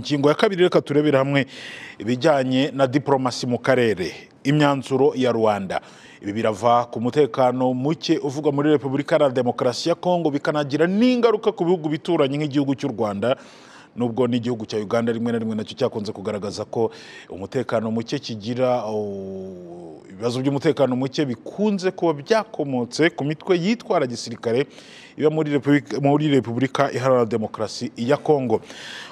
ngingo ya kabiri reka turebere hamwe ibijyanye na diporomasi mu karere imyanzuro ya rwanda ibi birava ku mutekano muke uvuga muri repubulika ya demokarasi ya kongo bikanagira n'ingaruka ku bihugu bituranye nk'igihugu cy'u rwanda nubwo n'igihugu cya uganda rimwe na rimwe nacyo cyakunze kugaragaza ko umutekano muke kigira ibibazo by'umutekano muke bikunze kuba byakomotse ku mitwe yitwara gisirikare iba muri repubulika iharanira demokarasi ya kongo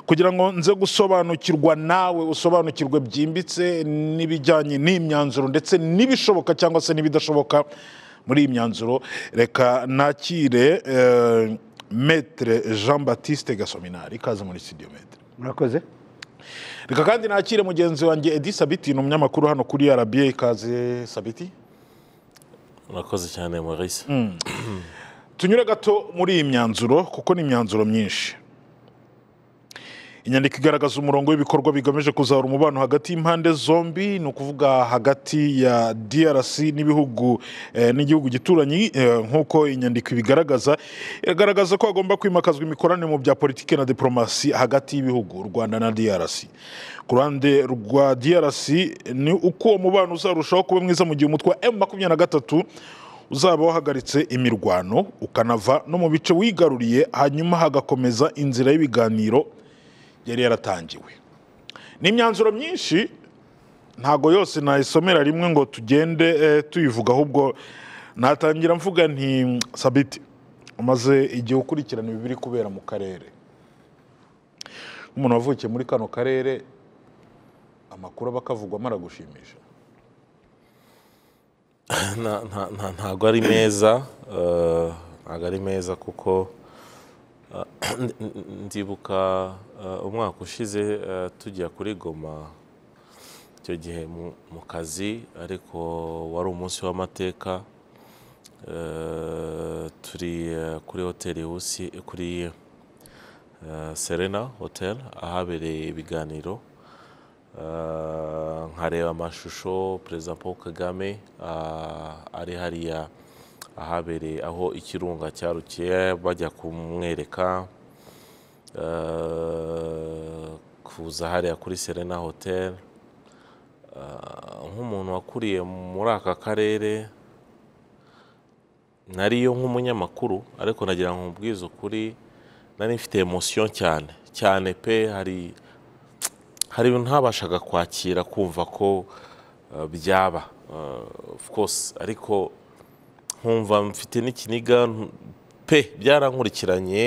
kugira ngo nze gusobanukirwa nawe usobanukirwe byimbitse n'ibijyanye n'imyanzuro ndetse n'ibishoboka cyangwa se n'ibidashoboka muri iyi myanzuro reka nakire eh, metere jean batiste gasominari ikaze muri studio metere murakoze reka kandi nakire mugenzi wanjye edi sabiti ni umunyamakuru hano kuri arabiye ikaze sabiti murakoze cyane maurice mm. tunyure gato muri iyi myanzuro kuko ni imyanzuro myinshi inyandiko igaragaza umurongo w'ibikorwa bigamije kuzahura umubano hagati y'impande zombi ni ukuvuga hagati ya DRC n'ibihugu eh, n'igihugu gituranyi eh, nk'uko inyandiko ibigaragaza iragaragaza ko hagomba kwimakazwa imikoranire mu bya politiki na diporomasi hagati y'ibihugu u Rwanda na DRC ku ruhande rwa DRC ni uko uwo mubano uzarushaho kuba mwiza mu gihe umutwe wa M makumyabiri na gatatu uzaba wahagaritse imirwano ukanava no mu bice wigaruriye hanyuma hagakomeza inzira y'ibiganiro yari yaratangiwe ni imyanzuro myinshi ntabwo yose nayisomera rimwe ngo tugende eh, tuyivuga ahubwo natangira mvuga nti sabiti umaze igihe ukurikirana ibiri kubera mu karere umuntu wavukiye muri kano karere amakuru aba akavugwamo gushimisha ntabwo ari meza eh, ntabwo ari meza kuko eh, ndibuka eh, umwaka ushize tujya kuri goma icyo gihe mu kazi ariko wari umunsi w'amateka turi kuri hoteli kuri serena hoteli ahabereye ibiganiro Eh, nkareba amashusho perezida paul kagame ah, ari hariya ahabereye aho ikirunga cyarukiye bajya kumwereka eh, kuza hariya kuri serena hotel ah, nk'umuntu wakuriye muri aka karere nariyo nk'umunyamakuru ariko nagira ngo mubwize ukuri nari mfite emosiyo cyane cyane pe hari hari ibintu ntabashaga kwakira kumva ko uh, byaba kose uh, ariko nkumva mfite n'ikiniga pe byarankurikiranye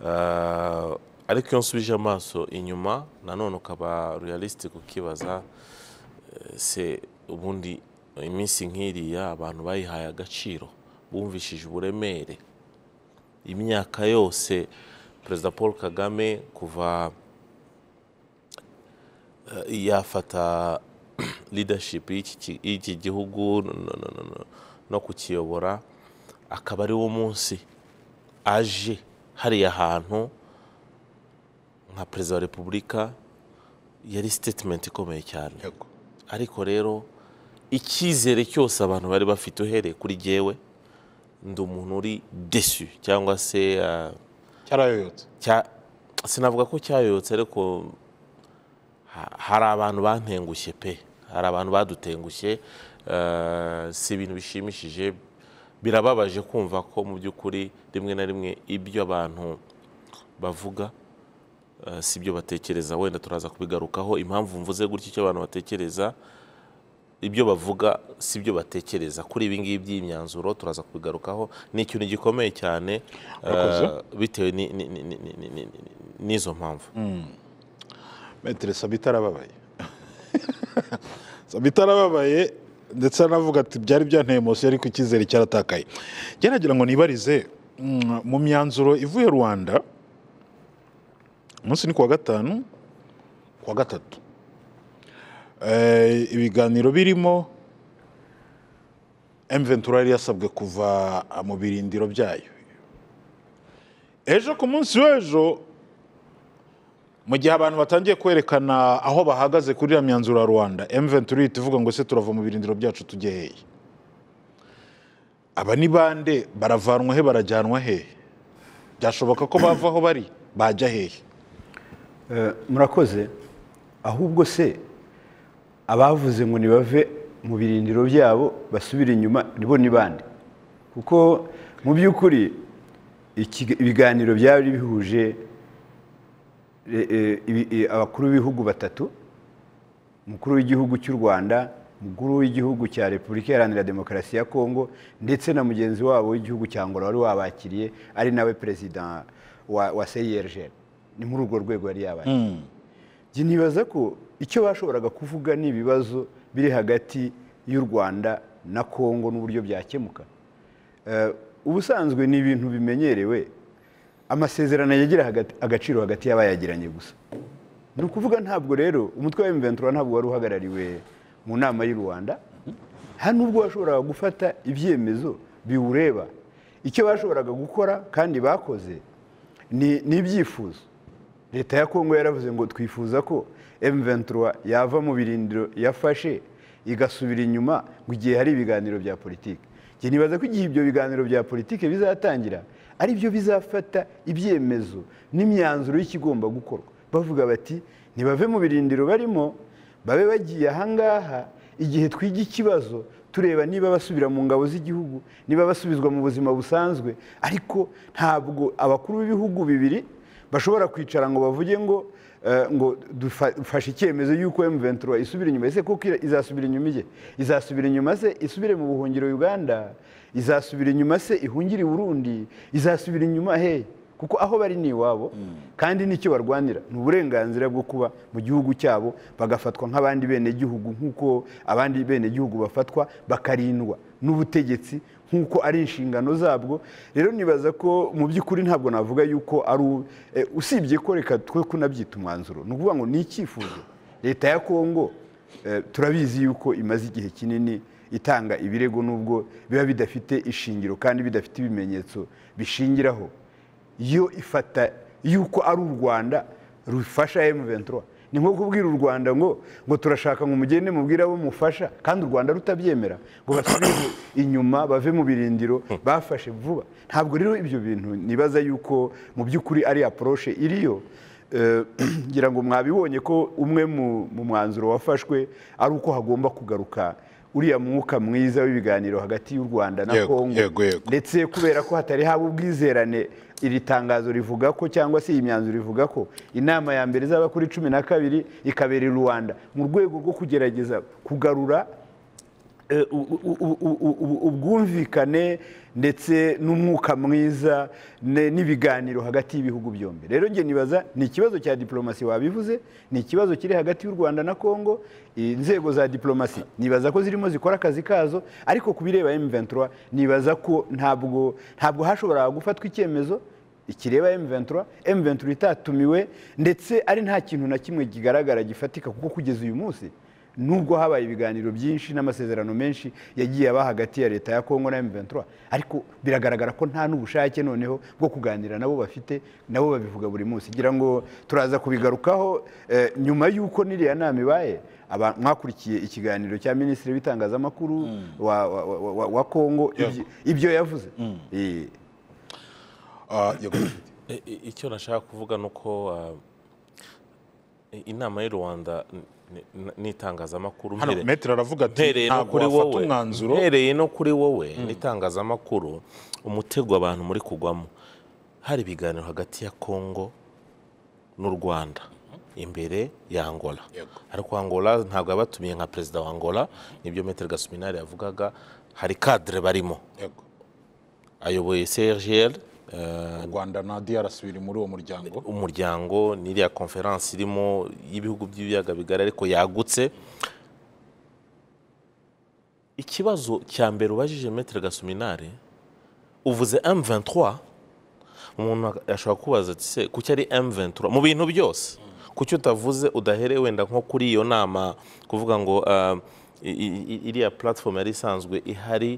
uh, ariko iyo nsubije amaso inyuma nanone ukaba realistic ukibaza se ubundi iminsi nk'iriya abantu bayihaye agaciro bumvishije uburemere imyaka yose perezida paul kagame kuva yafata leadership y'iki gihugu no kukiyobora akaba ari wo munsi aje hariya hantu nka perezida wa repubulika yari statement ikomeye cyane ariko rero icyizere cyose abantu bari bafite uhereye kuri jyewe ndi umuntu uri desu cyangwa se ah, cyarayoyotse sinavuga ko cyayoyotse ariko hari abantu bantengushye pe hari abantu badutengushye si ibintu bishimishije birababaje kumva ko mu by'ukuri rimwe na rimwe ibyo abantu bavuga si byo batekereza wenda turaza kubigarukaho impamvu mvuze gutya icyo abantu batekereza ibyo bavuga si byo batekereza kuri ibi ngibi by'imyanzuro turaza kubigarukaho ni ikintu gikomeye cyane bitewe n'izo mpamvu metero sabita arababaye sabita arababaye ndetse anavuga ati byari byanteye mosiyo ariko icyizere cyaratakaye geragira ngo nibarize mm, mu myanzuro ivuye rwanda umunsi ni kuwa gatanu wa gatatu eh, ibiganiro birimo emventura yari yasabwe kuva mu birindiro byayo ejo ku munsi w'ejo mu gihe abantu batangiye kwerekana aho bahagaze kuri iriya myanzuro ya rwanda emuventuri tuvuga ngo se turava mu birindiro byacu tujye hehe aba ni bande baravanwa he barajyanwa hehe byashoboka ko bava aho bari bajya hehe eh, murakoze ahubwo se abavuze ngo nibave mu birindiro byabo basubire inyuma nibo ni bande kuko mu by'ukuri ibiganiro byari bihuje Eh, eh, eh, abakuru b'ibihugu batatu umukuru w'igihugu cy'u rwanda umukuru w'igihugu cya repubulika iharanira demokarasi ya kongo ndetse na mugenzi wabo w'igihugu cya ngoro wari wabakiriye ari nawe perezida wa seyerje ni muri urwo rwego yari yabaye hmm. nibaza ko icyo bashoboraga kuvuga ni ibibazo biri hagati y'u rwanda na kongo n'uburyo byakemuka ubusanzwe ni ibintu bimenyerewe amasezerano yagira agaciro hagati y'abayagiranye gusa ni ukuvuga ntabwo rero umutwe wa emuventi ntabwo wari uhagarariwe mu nama y'u rwanda nta nubwo washoboraga gufata ibyemezo biwureba icyo bashoboraga gukora kandi bakoze ni ibyifuzo leta ya kongo yaravuze ngo twifuza ko emuventi yava mu birindiro yafashe igasubira inyuma mu gihe hari ibiganiro bya politiki nibaza ko igihe ibyo biganiro bya politiki bizatangira ari byo bizafata ibyemezo n'imyanzuro y'ikigomba gukorwa bavuga bati ntibave mu birindiro barimo babe bagiye ahangaha igihe twiga ikibazo tureba niba basubira mu ngabo z'igihugu niba basubizwa mu buzima busanzwe ariko ntabwo abakuru b'ibihugu bibiri bashobora kwicara ngo bavuge ngo Eh, ngo dufashe icyemezo y'uko M23 isubira inyuma ese kuko izasubira inyuma ijye izasubira inyuma se isubire mu buhungiro Uganda izasubira inyuma se ihungire Burundi izasubira inyuma he kuko aho bari ni iwabo mm. kandi n'icyo barwanira ni uburenganzira bwo kuba mu gihugu cyabo bagafatwa nk'abandi bene gihugu nk'uko abandi bene gihugu bafatwa bakarindwa n'ubutegetsi nk'uko ari inshingano zabwo rero nibaza ko mu by'ukuri ntabwo navuga yuko ari eh, usibye ko reka twe kunabyita umwanzuro ni ukuvuga ngo ni icyifuzo leta ya kongo eh, turabizi yuko imaze igihe kinini itanga ibirego nubwo biba bidafite ishingiro kandi bidafite ibimenyetso bishingiraho yo ifata yuko ari u rwanda rufasha M23 ni nko kubwira u rwanda ngo ngo turashaka ngo mugende mubwire abo mufasha kandi u rwanda rutabyemera ngo basubire inyuma bave mu birindiro bafashe vuba ntabwo rero ibyo bintu nibaza yuko mu by'ukuri ari aporoshe iriyo eh, ngira ngo mwabibonye ko umwe mu mwanzuro wafashwe ari uko hagomba kugaruka uriya mwuka mwiza w'ibiganiro hagati y'u rwanda na kongo ndetse kubera ko hatari haba ubwizerane iri tangazo rivuga ko cyangwa se iyi myanzuro ivuga ko inama ya mbere izaba kuri cumi na kabiri ikabera i rwanda mu rwego rwo kugerageza kugarura Eh, ubwumvikane ndetse n'umwuka mwiza n'ibiganiro hagati y'ibihugu byombi rero njye nibaza ni ikibazo cya diplomasi wabivuze ni ikibazo kiri hagati y'u rwanda na congo inzego za diplomasi nibaza ko zirimo zikora akazi kazo ariko ku bireba M23 nibaza ko ntabwo ntabwo hashobora gufatwa icyemezo ikireba M23 M23 itatumiwe ndetse ari nta kintu na kimwe kigaragara gifatika kuko kugeza uyu munsi nubwo habaye ibiganiro byinshi n'amasezerano menshi yagiye aba hagati ya leta ya kongo na m ariko biragaragara ko nta n'ubushake noneho bwo kuganira nabo bafite nabo babivuga buri munsi ngira ngo turaza kubigarukaho eh, nyuma y'uko n'iriya nama ibaye mwakurikiye ikiganiro cya minisitiri w'itangazamakuru mm. wa kongo ibyo yavuze mm. eh. ah, eh, icyo nashaka kuvuga ni uko ah, inama y'u rwanda n'itangazamakuru metero aravuga ati ntabwo wafata umwanzuro uhereye no kuri wowe hmm. n'itangazamakuru umutego abantu muri kugwamo hari ibiganiro hagati ya kongo n'u rwanda imbere ya angola ariko angola ntabwo yabatumiye nka perezida wa angola nibyo metero gasuminari yavugaga hari kadire barimo ayoboye sergiyeri Eh, u rwanda na drc biri muri uwo muryango umuryango n'iriya conference irimo y'ibihugu by'ibiyaga bigari ariko yagutse ikibazo cya mbere ubajije metero gasuminari uvuze M23 umuntu ashobora kubaza ati se kuki ari M23 mu bintu byose kuki utavuze udahere wenda nko kuri iyo nama kuvuga ngo eh, iriya platform yari isanzwe ihari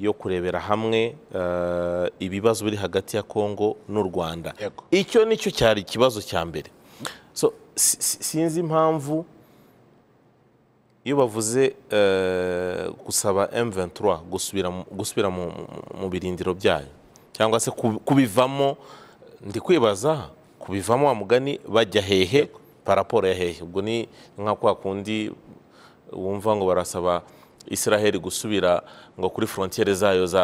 yo kurebera hamwe eh, ibibazo biri hagati ya kongo n'u rwanda icyo nicyo cyari ikibazo cya mbere sinzi impamvu iyo bavuze eh, gusaba M23 gusubira mu birindiro byayo cyangwa se kubivamo ndi kwibaza kubivamo wa mugani bajya hehe paraporo ya hehe ubwo ni nka kwa kundi wumva ngo barasaba israheli gusubira ngo kuri frontiere zayo za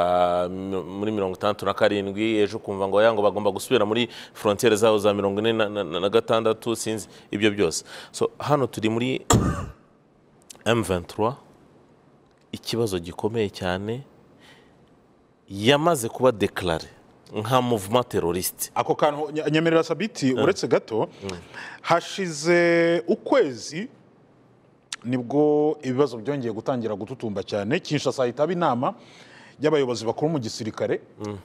muri mirongo itandatu na karindwi ejo kumva ngo yango bagomba gusubira muri frontiere zayo za mirongo ine na gatandatu sinzi ibyo byose so hano turi muri M23 ikibazo gikomeye cyane yamaze kuba dekarare nka muvuma teroriste ako kantu nyemerera sabiti eh. uretse gato eh. hashize ukwezi nibwo ibibazo byongeye gutangira gututumba cyane kinshasa hitaba inama y'abayobozi bakuru mu gisirikare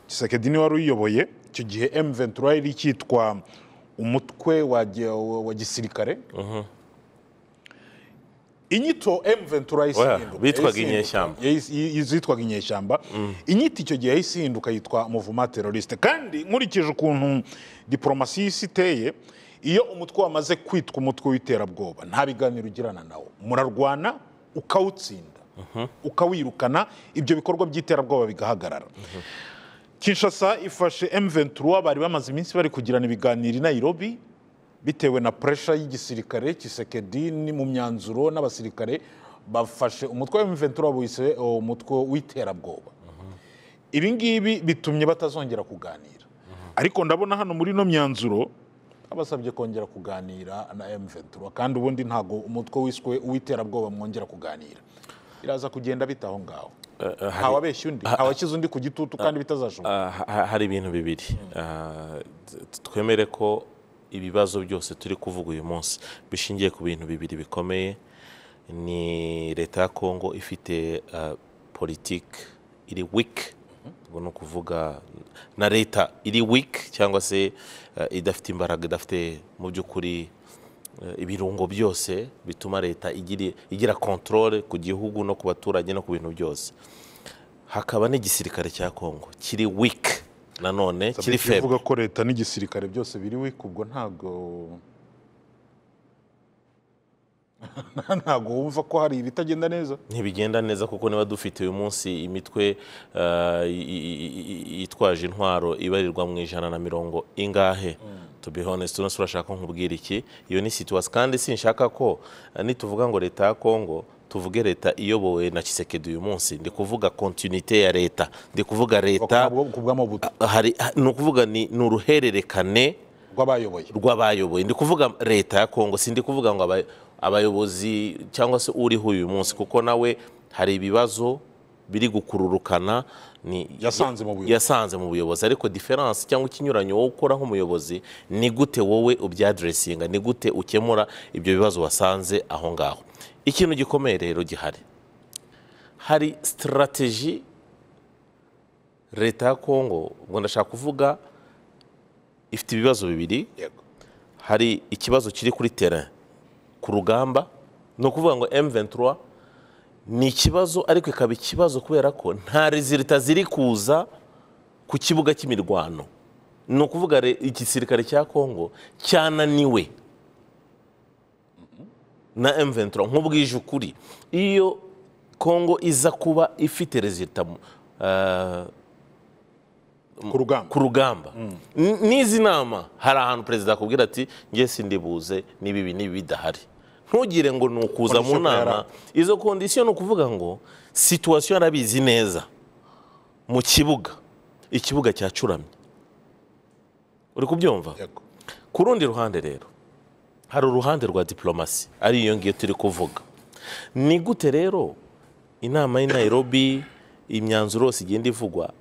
gisekedi niwe wari uyoboye icyo gihe emu yari icyitwa umutwe wa gisirikare uh-huh. inyito emu ventura bitwaga inyeshyamba zitwaga inyeshyamba mm. inyito icyo gihe yahise yitwa muvuma teroriste kandi nkurikije ukuntu diporomasi y'isi iteye iyo umutwe wamaze kwitwa umutwe w'iterabwoba nta biganiro ugirana nawo murarwana ukawutsinda uh-huh. ukawirukana ibyo bikorwa by'iterabwoba bigahagarara kinshasa ifashe emuventura bari bamaze iminsi bari kugirana ibiganiro i Nairobi bitewe na puresha y'igisirikare kisekedi ni mu myanzuro n'abasirikare bafashe umutwe wa emuventura wise eh, umutwe w'iterabwoba uh-huh. ibi ngibi bitumye batazongera kuganira uh-huh. ariko ndabona hano muri ino myanzuro abasabye kongera kuganira na m kandi ubundi ntago umutwe wiswe uwiterabwoba mwongera kuganira iraza kugenda bitaho ngaho ntawabeshya eh, eh, undi ntawashyize undi ku gitutu kandi eh, bitazashoboka hari ibintu bibiri hmm. twemere ko ibibazo byose turi kuvuga uyu munsi bishingiye ku bintu bibiri bikomeye ni leta ya kongo ifite politiki iri wiki hmm. ubwo ni ukuvuga na leta iri wiki cyangwa se Eh, idafite imbaraga idafite mu by'ukuri eh, ibirungo byose bituma leta igira kontorore ku gihugu no ku baturage no ku bintu byose hakaba n'igisirikare cya kongo kiri wiki nanone kiri febu bivuga ko leta n'igisirikare byose biri wiki ubwo ntago ntabwo wumva ko hari ibitagenda neza ntibigenda neza kuko niba dufite uyu munsi imitwe eh, yitwaje intwaro ibarirwa mu ijana na mirongo ingahe to be honest uno nkubwira iki iyo ni situwasi kandi sinshaka ko eh, nituvuga ngo leta ya kongo tuvuge leta iyobowe na kisekedi uyu munsi ndi kuvuga kontinite ya leta ndi kuvuga leta eh, ni ukuvuga ni uruhererekane rw'abayoboye ndi kuvuga leta ya kongo si ndi kuvuga ngo abayoboye abayobozi cyangwa se uriho uyu munsi kuko nawe hari ibibazo biri gukururukana yasanze mu buyobozi ariko diferanse cyangwa ikinyuranyo wowe ukora nk'umuyobozi ni gute wowe ubyadiresinga ni gute ukemura ibyo bibazo wasanze aho ngaho ikintu gikomeye rero gihari hari sitarateji leta ya kongo ubwo ndashaka kuvuga ifite ibibazo bibiri hari ikibazo kiri kuri tera ku rugamba ni ukuvuga ngo M23 ni ikibazo ariko ikaba ikibazo kubera ko nta rezilita ziri kuza ku kibuga cy'imirwano ni ukuvuga igisirikare cya kongo cyananiwe na M23 nk'ubwije ukuri iyo kongo iza kuba ifite rezilita eh, ku rugamba mm. n'izi nama hari ahantu perezida akubwira ati nge sindibuze n'ibibi n'ibi bidahari ntugire ngo ni ukuza mu nama izo kondisiyo ni ukuvuga ngo situwasiyo arabizi neza mu kibuga ikibuga cyacuramye uri kubyumva ku rundi ruhande rero hari uruhande rwa diporomasi ariyo ngiyo turi kuvuga ni gute rero inama y'i Nairobi imyanzuro yose igenda ivugwa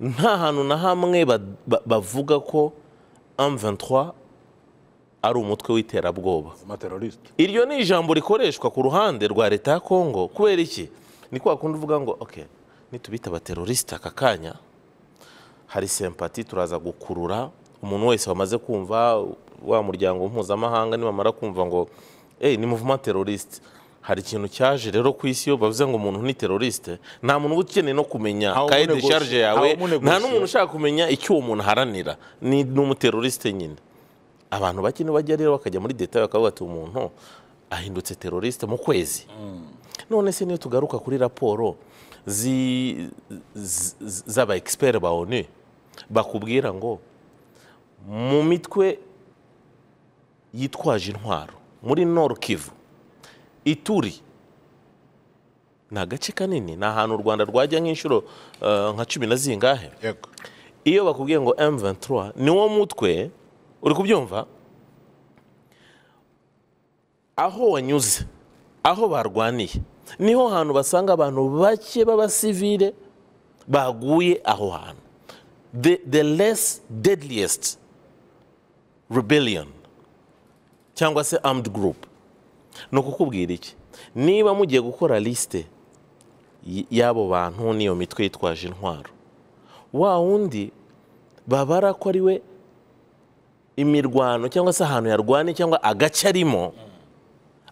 nta hantu na hamwe bavuga ko M23 ari umutwe w'iterabwoba iryo ni ijambo rikoreshwa ku ruhande rwa leta ya kongo kubera iki ni kwa kundi uvuga ngo oke nitubita abaterorisite aka kanya hari sempati turaza gukurura umuntu wese wamaze kumva wa muryango mpuzamahanga nibamara kumva ngo eyi ni muvuma terorisite hari ikintu cyaje rero ku isi iyo bavuze ngo umuntu ni terorisite nta muntu ukeneye no kumenya kayi desharge yawe nta n'umuntu ushaka kumenya icyo uwo muntu aharanira ni umuterorisite nyine abantu bake bajya rero bakajya muri detaye bakavuga bati umuntu ahindutse teroriste mu kwezi mm. none se niyo tugaruka kuri raporo z'aba egisiperi ba onu e, bakubwira ngo mu mitwe yitwaje intwaro muri noru kivu ituri ni agace kanini ni ahantu u rwanda rwajya nk'inshuro eh, nka cumi na zingahe iyo bakubwiye ngo emu ventura ni wo mutwe uri kubyumva aho wanyuze aho barwaniye niho hantu basanga abantu bake b'abasivire baguye aho hantu the less deadliest rebellion cyangwa se armed group ni ukukubwira iki niba mugiye gukora lisite y'abo bantu n'iyo mitwe yitwaje intwaro wa wundi babara ko ari we imirwano cyangwa se ahantu yarwane cyangwa agace arimo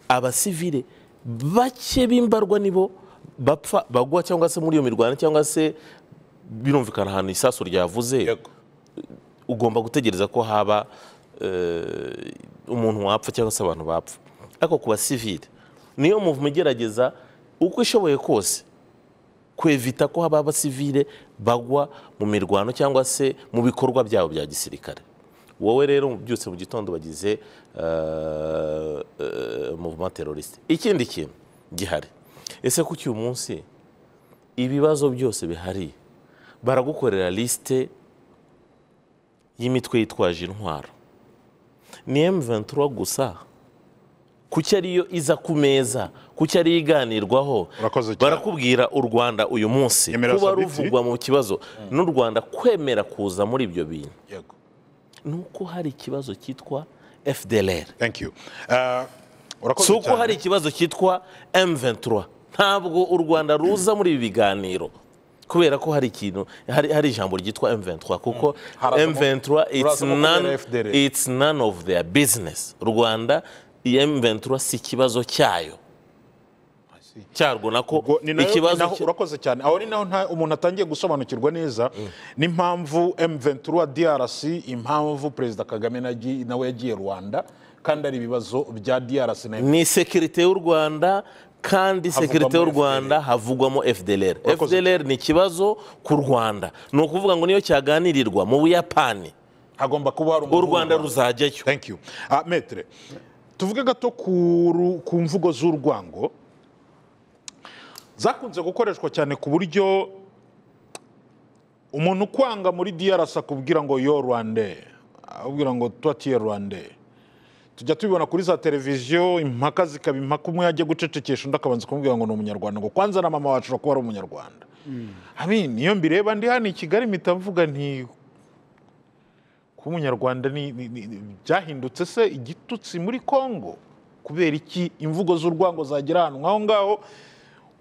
abasivire bake b'imbarwa nibo bapfa bagwa cyangwa se muri iyo mirwano cyangwa se birumvikana ahantu isasu ryavuze ugomba gutegereza ko haba eh, umuntu wapfa cyangwa se abantu bapfa ariko ku basivire niyo muvumo igerageza uko ishoboye kose kwevita ko haba abasivire bagwa mu mirwano cyangwa se mu bikorwa byabo bya gisirikare wowe rero byutse mu gitondo bagize eh, eh, muvuma teroriste ikindi kintu gihari ese kuki uyu munsi ibibazo byose bihari baragukorera lisite y'imitwe yitwaje intwaro ni m gusa kuki ariyo iza ku meza kuki ariyo iganirwaho barakubwira u rwanda uyu munsi kuba ruvugwa mu kibazo mm. n'u rwanda kwemera kuza muri ibyo bintu ni uko hari ikibazo cyitwa fdr si uko hari ikibazo cyitwa m23 ntabwo u rwanda ruza muri ibi biganiro kubera ko hari ikintu hari ijambo ryitwa M23 kuko M23 hmm. it's none of their business Rwanda M23 si ikibazo cyayo cyarwo nako ikibazo urakoze cyane aho ni naho umuntu atangiye gusobanukirwa neza mm. n'impamvu M23 DRC impamvu Perezida Kagame nawe yagiye Rwanda kandi ari ibibazo bya DRC ni sekirite y'u Rwanda kandi sekirite y'u Rwanda havugwamo FdR FDLR ni ikibazo ku Rwanda ni ukuvuga ngo niyo cyaganirirwa mu Buyapani hagomba kuba hari u Rwanda ruzajyayo thank ah, tuvuge gato ku mvugo z'urwango zakunze gukoreshwa cyane ku buryo umuntu ukwanga muri DRC akubwira ngo yo rwande akubwira ngo tuwatiye rwande tujya tubibona kuri za televiziyo impaka zikaba impaka umwe yajya gucecekesha undi akabanza kumubwira ngo ni umunyarwanda ngo kwanza na mama wacu kuba ari umunyarwanda hmm. niyo mbireba ndi hano i kigali mpita mvuga nti kuba umunyarwanda byahindutse se igitutsi muri congo kubera iki imvugo z'urwango zagira ahantu nk'aho ngaho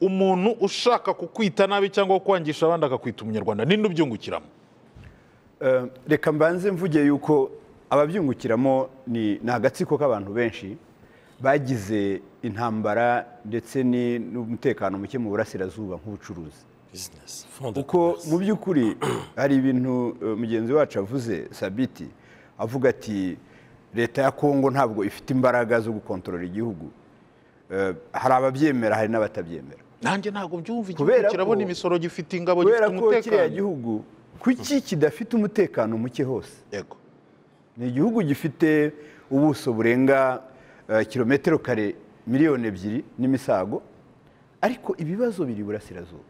umuntu ushaka kukwita nabi cyangwa kwangisha abandi akakwita umunyarwanda ni ubyungukiramo eh, reka mbanze mvuge yuko ababyungukiramo ni agatsiko k'abantu benshi bagize intambara ndetse n'umutekano muke mu burasirazuba nk'ubucuruzi kuko mu by'ukuri hari ibintu eh, mugenzi wacu avuze sabiti avuga ati leta ya kongo ntabwo ifite imbaraga zo gukontorora igihugu eh, hari ababyemera hari n'abatabyemera nanjye ntabwo mbyumva igihugu kirabona imisoro gifite ingabo gifite umutekano kubera ko kiriya gihugu kuki kidafite umutekano muke hose yego ni igihugu gifite ubuso burenga eh, kilometero kare miliyoni ebyiri n'imisago ariko ibibazo biri burasirazuba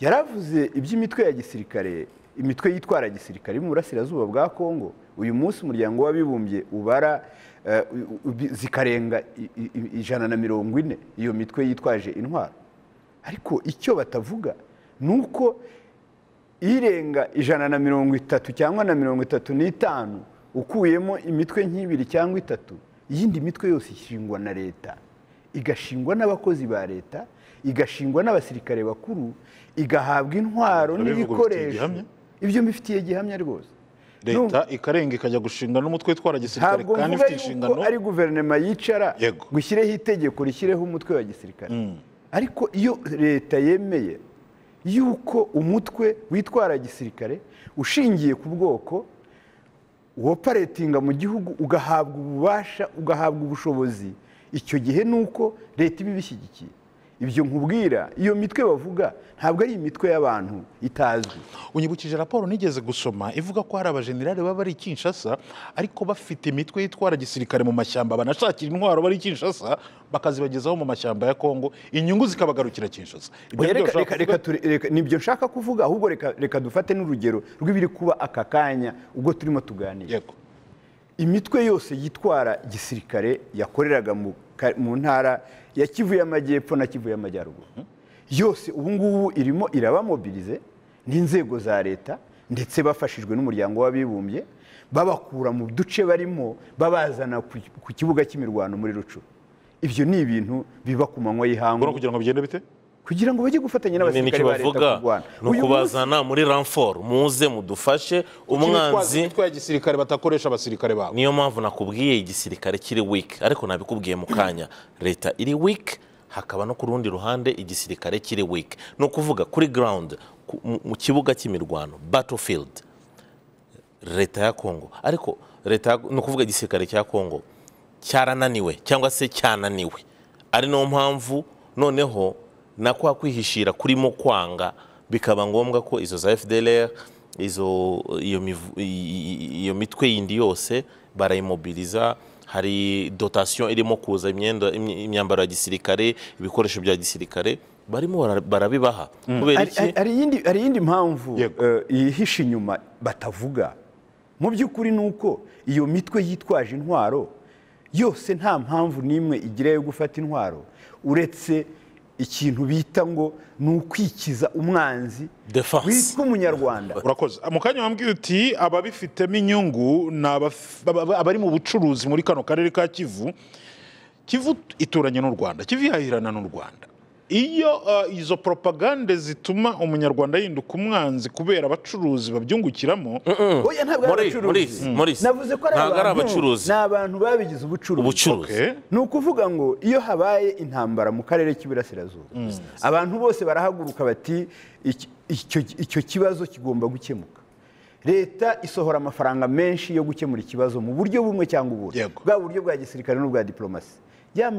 yaravuze iby'imitwe ya gisirikare imitwe yitwara gisirikare mu burasirazuba bwa kongo uyu munsi umuryango w'abibumbye ubara Eh, zikarenga ijana na mirongo ine iyo mitwe yitwaje intwaro ariko icyo batavuga ni uko irenga ijana na mirongo itatu cyangwa na mirongo itatu n'itanu ukuyemo imitwe nk'ibiri cyangwa itatu iyindi mitwe yose ishingwa na leta igashingwa n'abakozi ba leta igashingwa n'abasirikare bakuru igahabwa intwaro n'ibikoresho ibyo mbifitiye gihamya rwose leta ikarenga ikajya gushinga n'umutwe witwara gisirikare kandi ufite inshingano ari guverinoma yicara gushyireho itegeko rishyireho umutwe wa gisirikare mm. ariko iyo leta yemeye yuko umutwe witwara gisirikare ushingiye ku bwoko woparetinga mu gihugu ugahabwa ububasha ugahabwa ubushobozi icyo gihe ni uko leta iba ibishyigikiye ibyo nkubwira iyo mitwe bavuga ntabwo ari imitwe y'abantu itazwi unyibukije raporo nigeze gusoma ivuga ko hari abajenerali baba bari kinshasa ariko bafite imitwe yitwara gisirikare mu mashyamba banashakira intwaro bari kinshasa bakazibagezaho mu mashyamba ya kongo inyungu zikabagarukira kinshasa nibyo nshaka kuvuga ahubwo reka dufate n'urugero rw'ibiri kuba aka kanya ubwo turimo tuganira imitwe yose yitwara gisirikare yakoreraga mu ntara ya kivu y'amajyepfo na kivu y'amajyaruguru hmm? yose ubu ngubu irimo irabamobilize n'inzego za leta ndetse bafashijwe n'umuryango w'abibumbye babakura mu duce barimo babazana ku kibuga cy'imirwano muri rucu ibyo ni ibintu biba ku manywa y'ihangu kugira ngo bigende bite kugira ngo bajye gufatanya n'abasirikare ba leta ku ni ukubazana muri ramforo muze mudufashe umwanzi itwaye igisirikare batakoresha abasirikare babo niyo mpamvu nakubwiye igisirikare kiri wiki ariko nabikubwiye mu kanya leta iri wiki hakaba no ku rundi ruhande igisirikare kiri wiki ni ukuvuga kuri ground mu kibuga cy'imirwano battlefield leta ya kongo ariko leta ni ukuvuga igisirikare cya kongo cyarananiwe cyangwa se cyananiwe ari nayo mpamvu noneho na kwa kwihishira kurimo kwanga bikaba ngombwa ko izo za fdlr izo iyo mitwe yindi yose barayimobiriza hari dotasiyo irimo kuza imyenda imyambaro ya gisirikare ibikoresho bya gisirikare barimo barabibaha mm. kubera iki hari iyindi mpamvu eh, yihishe inyuma batavuga mu by'ukuri ni uko iyo mitwe yitwaje intwaro yose nta mpamvu n'imwe igira yo gufata intwaro uretse ikintu bita ngo ni ukwikiza umwanzi witwa umunyarwanda urakoze mu kanya wambwiye uti ababifitemo inyungu ni abari mu bucuruzi muri kano karere ka kivu kivu ituranye n'u rwanda kivu ihahirana n'u rwanda iyo uh, izo propagande zituma umunyarwanda yinduka umwanzi kubera abacuruzi babyungukiramo oya ntabwo ari abacuruzi navuze ko ari abacuruzi ni abantu babigize ubucuruzi ni ukuvuga ngo iyo habaye intambara mu karere k'iburasirazuba mm. abantu bose barahaguruka bati icyo kibazo kigomba gukemuka leta isohora amafaranga menshi yo gukemura ikibazo mu buryo bumwe cyangwa ubundi bwa buryo bwa gisirikare n'ubwa diporomasi ya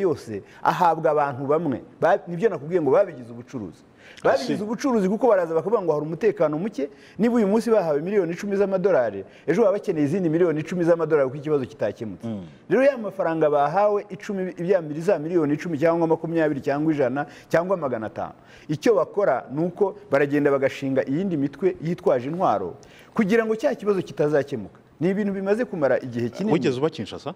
yose ahabwa abantu bamwe nibyo nakubwiye ngo babigize ubucuruzi babigize ubucuruzi kuko baraza bakavuga ngo hari umutekano muke niba uyu munsi bahawe miliyoni icumi z'amadolari ejo baba bakeneye izindi miliyoni icumi z'amadolari kuko ikibazo kitakemutse mm. rero ya mafaranga bahawe icumi za miliyoni icumi cyangwa makumyabiri cyangwa ijana cyangwa magana atanu icyo bakora ni uko baragenda bagashinga iyindi mitwe yitwaje intwaro kugira ngo cya kibazo kitazakemuka ni ibintu bimaze kumara igihe kinini wigeze uba kinshasa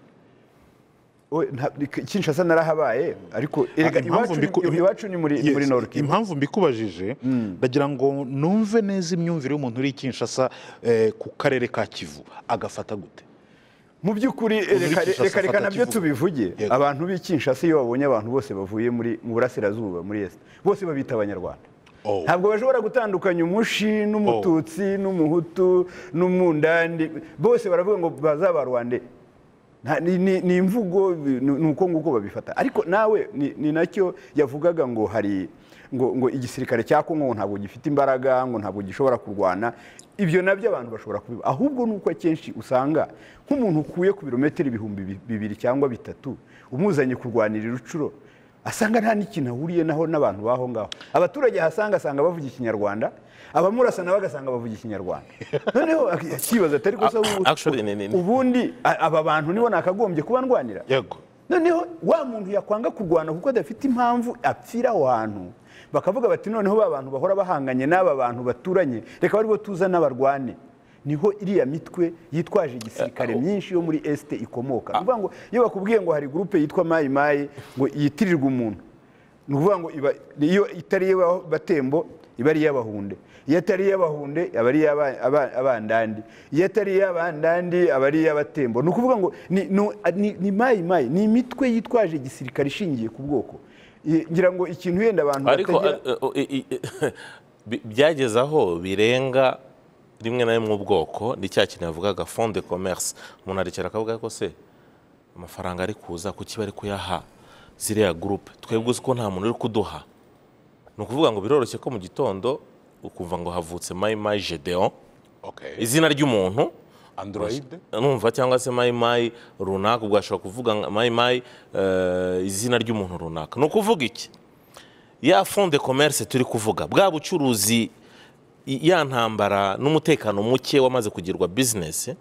kinshasa narahabaye ariko ah, iwacu ni muri noruki impamvu mbikubajije hmm. ndagira ngo numve neza imyumvire y'umuntu uri kinshasa eh, ku karere ka kivu agafata gute mu by'ukuri reka reka nabyo tubivuge abantu b’ikinshasa iyo babonye abantu bose bavuye mu burasirazuba muri esita bose babita abanyarwanda oh. ntabwo bashobora gutandukanya umushi n'umututsi n'umuhutu n'umundandi bose baravuga ngo bazabarwande ni imvugo ni uko nguko babifata ariko nawe ni nacyo yavugaga ngo hari ngo igisirikare cya kongo ntabwo gifite imbaraga ngo ntabwo gishobora kurwana ibyo nabyo abantu bashobora kubiba ahubwo ni uko akenshi usanga nk'umuntu ukuye ku birometero ibihumbi bibiri cyangwa bitatu umuzanye kurwanira irucuro asanga nta n'ikintu ahuriye naho n'abantu baho ngaho abaturage ahasanga asanga bavuga ikinyarwanda abamurasana bagasanga bavuga ikinyarwanda noneho akibaza atari gusa ubundi aba bantu nibo nakagombye kuba ndwanira noneho wa muntu yakwanga kurwana kuko adafite impamvu apfira aho hantu bakavuga bati noneho ba bantu bahora bahanganye n'aba bantu baturanye reka baribo tuza n'abarwane niho iriya mitwe yitwaje igisirikare eh, oh. myinshi yo muri esite ikomoka ah. ni ngo iyo bakubwiye ngo hari gurupe yitwa mayi mayi ngo yitirirwe umuntu ni ukuvuga ngo iyo itari iy'abatembo iba ari iy'abahunde iyo atari iy'abahunde aba ari iy'abandandi iyo atari iy'abandandi aba ari iy'abatembo ni ukuvuga ngo ni mayi mayi ni imitwe yitwaje igisirikare ishingiye ku bwoko ngira ngo ikintu wenda abantu batagira byageze aho birenga rimwe na rimwe ubwoko ni cya kintu yavugaga fonde komerisi umuntu arekera akavuga ko se amafaranga ari kuza kuki bari kuyaha ziriya gurupe twebwe uzi ko nta muntu uri kuduha ni ukuvuga ngo biroroshye ko mu gitondo ukumva ngo havutse mayimayi gedeon izina ry'umuntu numva cyangwa se mayimayi runaka ubwo ashobora kuvuga mayimayi eh, izina ry'umuntu runaka ni ukuvuga iki ya fonde komerse turi kuvuga bwa bucuruzi ya ntambara n'umutekano muke wamaze kugirwa bizinesi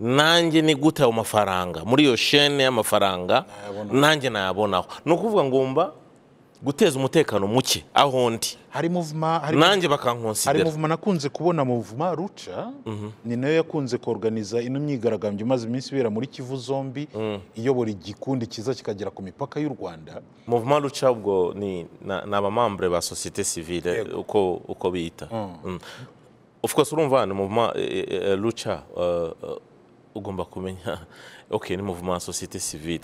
nanjye ni gute ayo mafaranga muri iyo shene y'amafaranga nanjye nayabonaho ni ukuvuga ngomba guteza umutekano muke aho ndi nanjye bakankonsidera hari muvuma nakunze kubona muvuma ruca mhm. ni nayo yakunze koruganiza ino myigaragambyo imaze iminsi ibera muri kivu zombi mm. iyobora igikundi cyiza kikagera ku mipaka y'u rwanda muvuma ruca ubwo ni abamambure ba sosiyete sivile uko biyita mm. mm. ofwese urumva ni muvuma e, e, e, ruca ugomba kumenya ok ni muvuma sosiyete sivile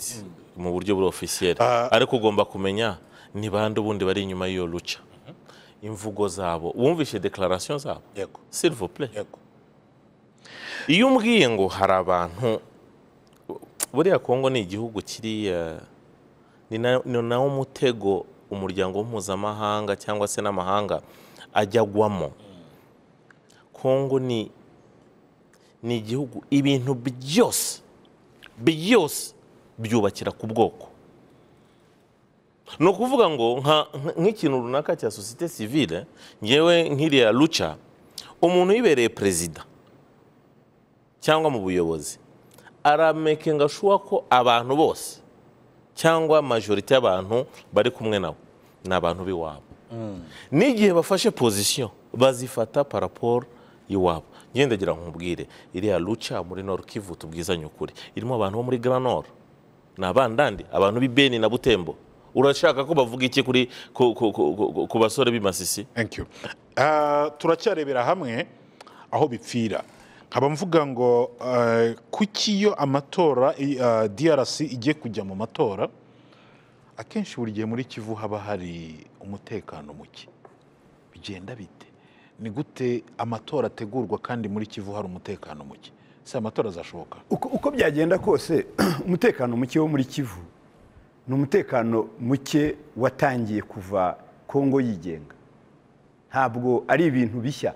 mu buryo buri ofisiyeri ah. ariko ugomba kumenya ni bande ubundi bari inyuma y'iyo ruca mhm. imvugo zabo wumvise dekararasiyo zabo yego silivopure yego iyo umbwiye ngo hari abantu buriya kongo ni igihugu kiriya eh, ni nawo umutego umuryango mpuzamahanga cyangwa se n'amahanga ajya agwamo kongo mm. ni igihugu ibintu byose byose byubakira ku bwoko ni ukuvuga ngo nk'ikintu runaka cya sosiyete sivile ngewe nk'iriya ruca umuntu yibereye perezida cyangwa mu buyobozi aramekenga shuwa ko abantu bose cyangwa majorite y'abantu bari kumwe nabo ni abantu b'iwabo mm. n'igihe bafashe pozisiyo bazifata paraporo y'iwabo ngendagira nkubwire iriya ruca muri Kivu tubwizanye ukuri irimo abantu bo muri garanoro ni abandandi abantu b'i beni na butembo urashaka ko bavuga iki kuri ku basore b'imasisi ah, turacyarebera hamwe aho bipfira nkaba mvuga ngo eh, kuki iyo amatora eh, DRC igiye kujya mu matora akenshi buri gihe muri kivu haba hari umutekano muke bigenda bite ni gute amatora ategurwa kandi muri kivu hari umutekano muke si amatora azashoboka uko byagenda kose umutekano muke wo muri kivu ni umutekano muke watangiye kuva kongo yigenga ntabwo ari ibintu bishya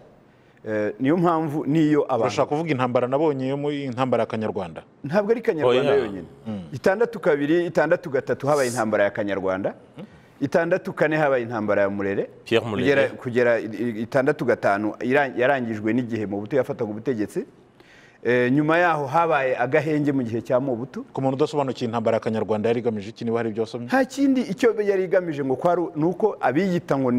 eh, niyo mpamvu niyo abantu urashaka kuvuga intambara nabonye yo muri intambara Kanyarwanda ntabwo ari kanyarwanda oh, yonyine mm. itandatu kabiri itandatu gatatu habaye intambara ya Kanyarwanda mm. itandatu kane habaye intambara ya murere kugera itandatu gatanu yarangijwe n'igihe mu buto yafataga ubutegetsi Eh, nyuma yaho habaye agahenge mu gihe cya mubutu ku muntu udasobanukiye intambara akanyarwanda kanyarwanda yari igamije iki niba hari ibyo wasomye nta kindi icyo yari igamije ngo ni uko abiyita ngo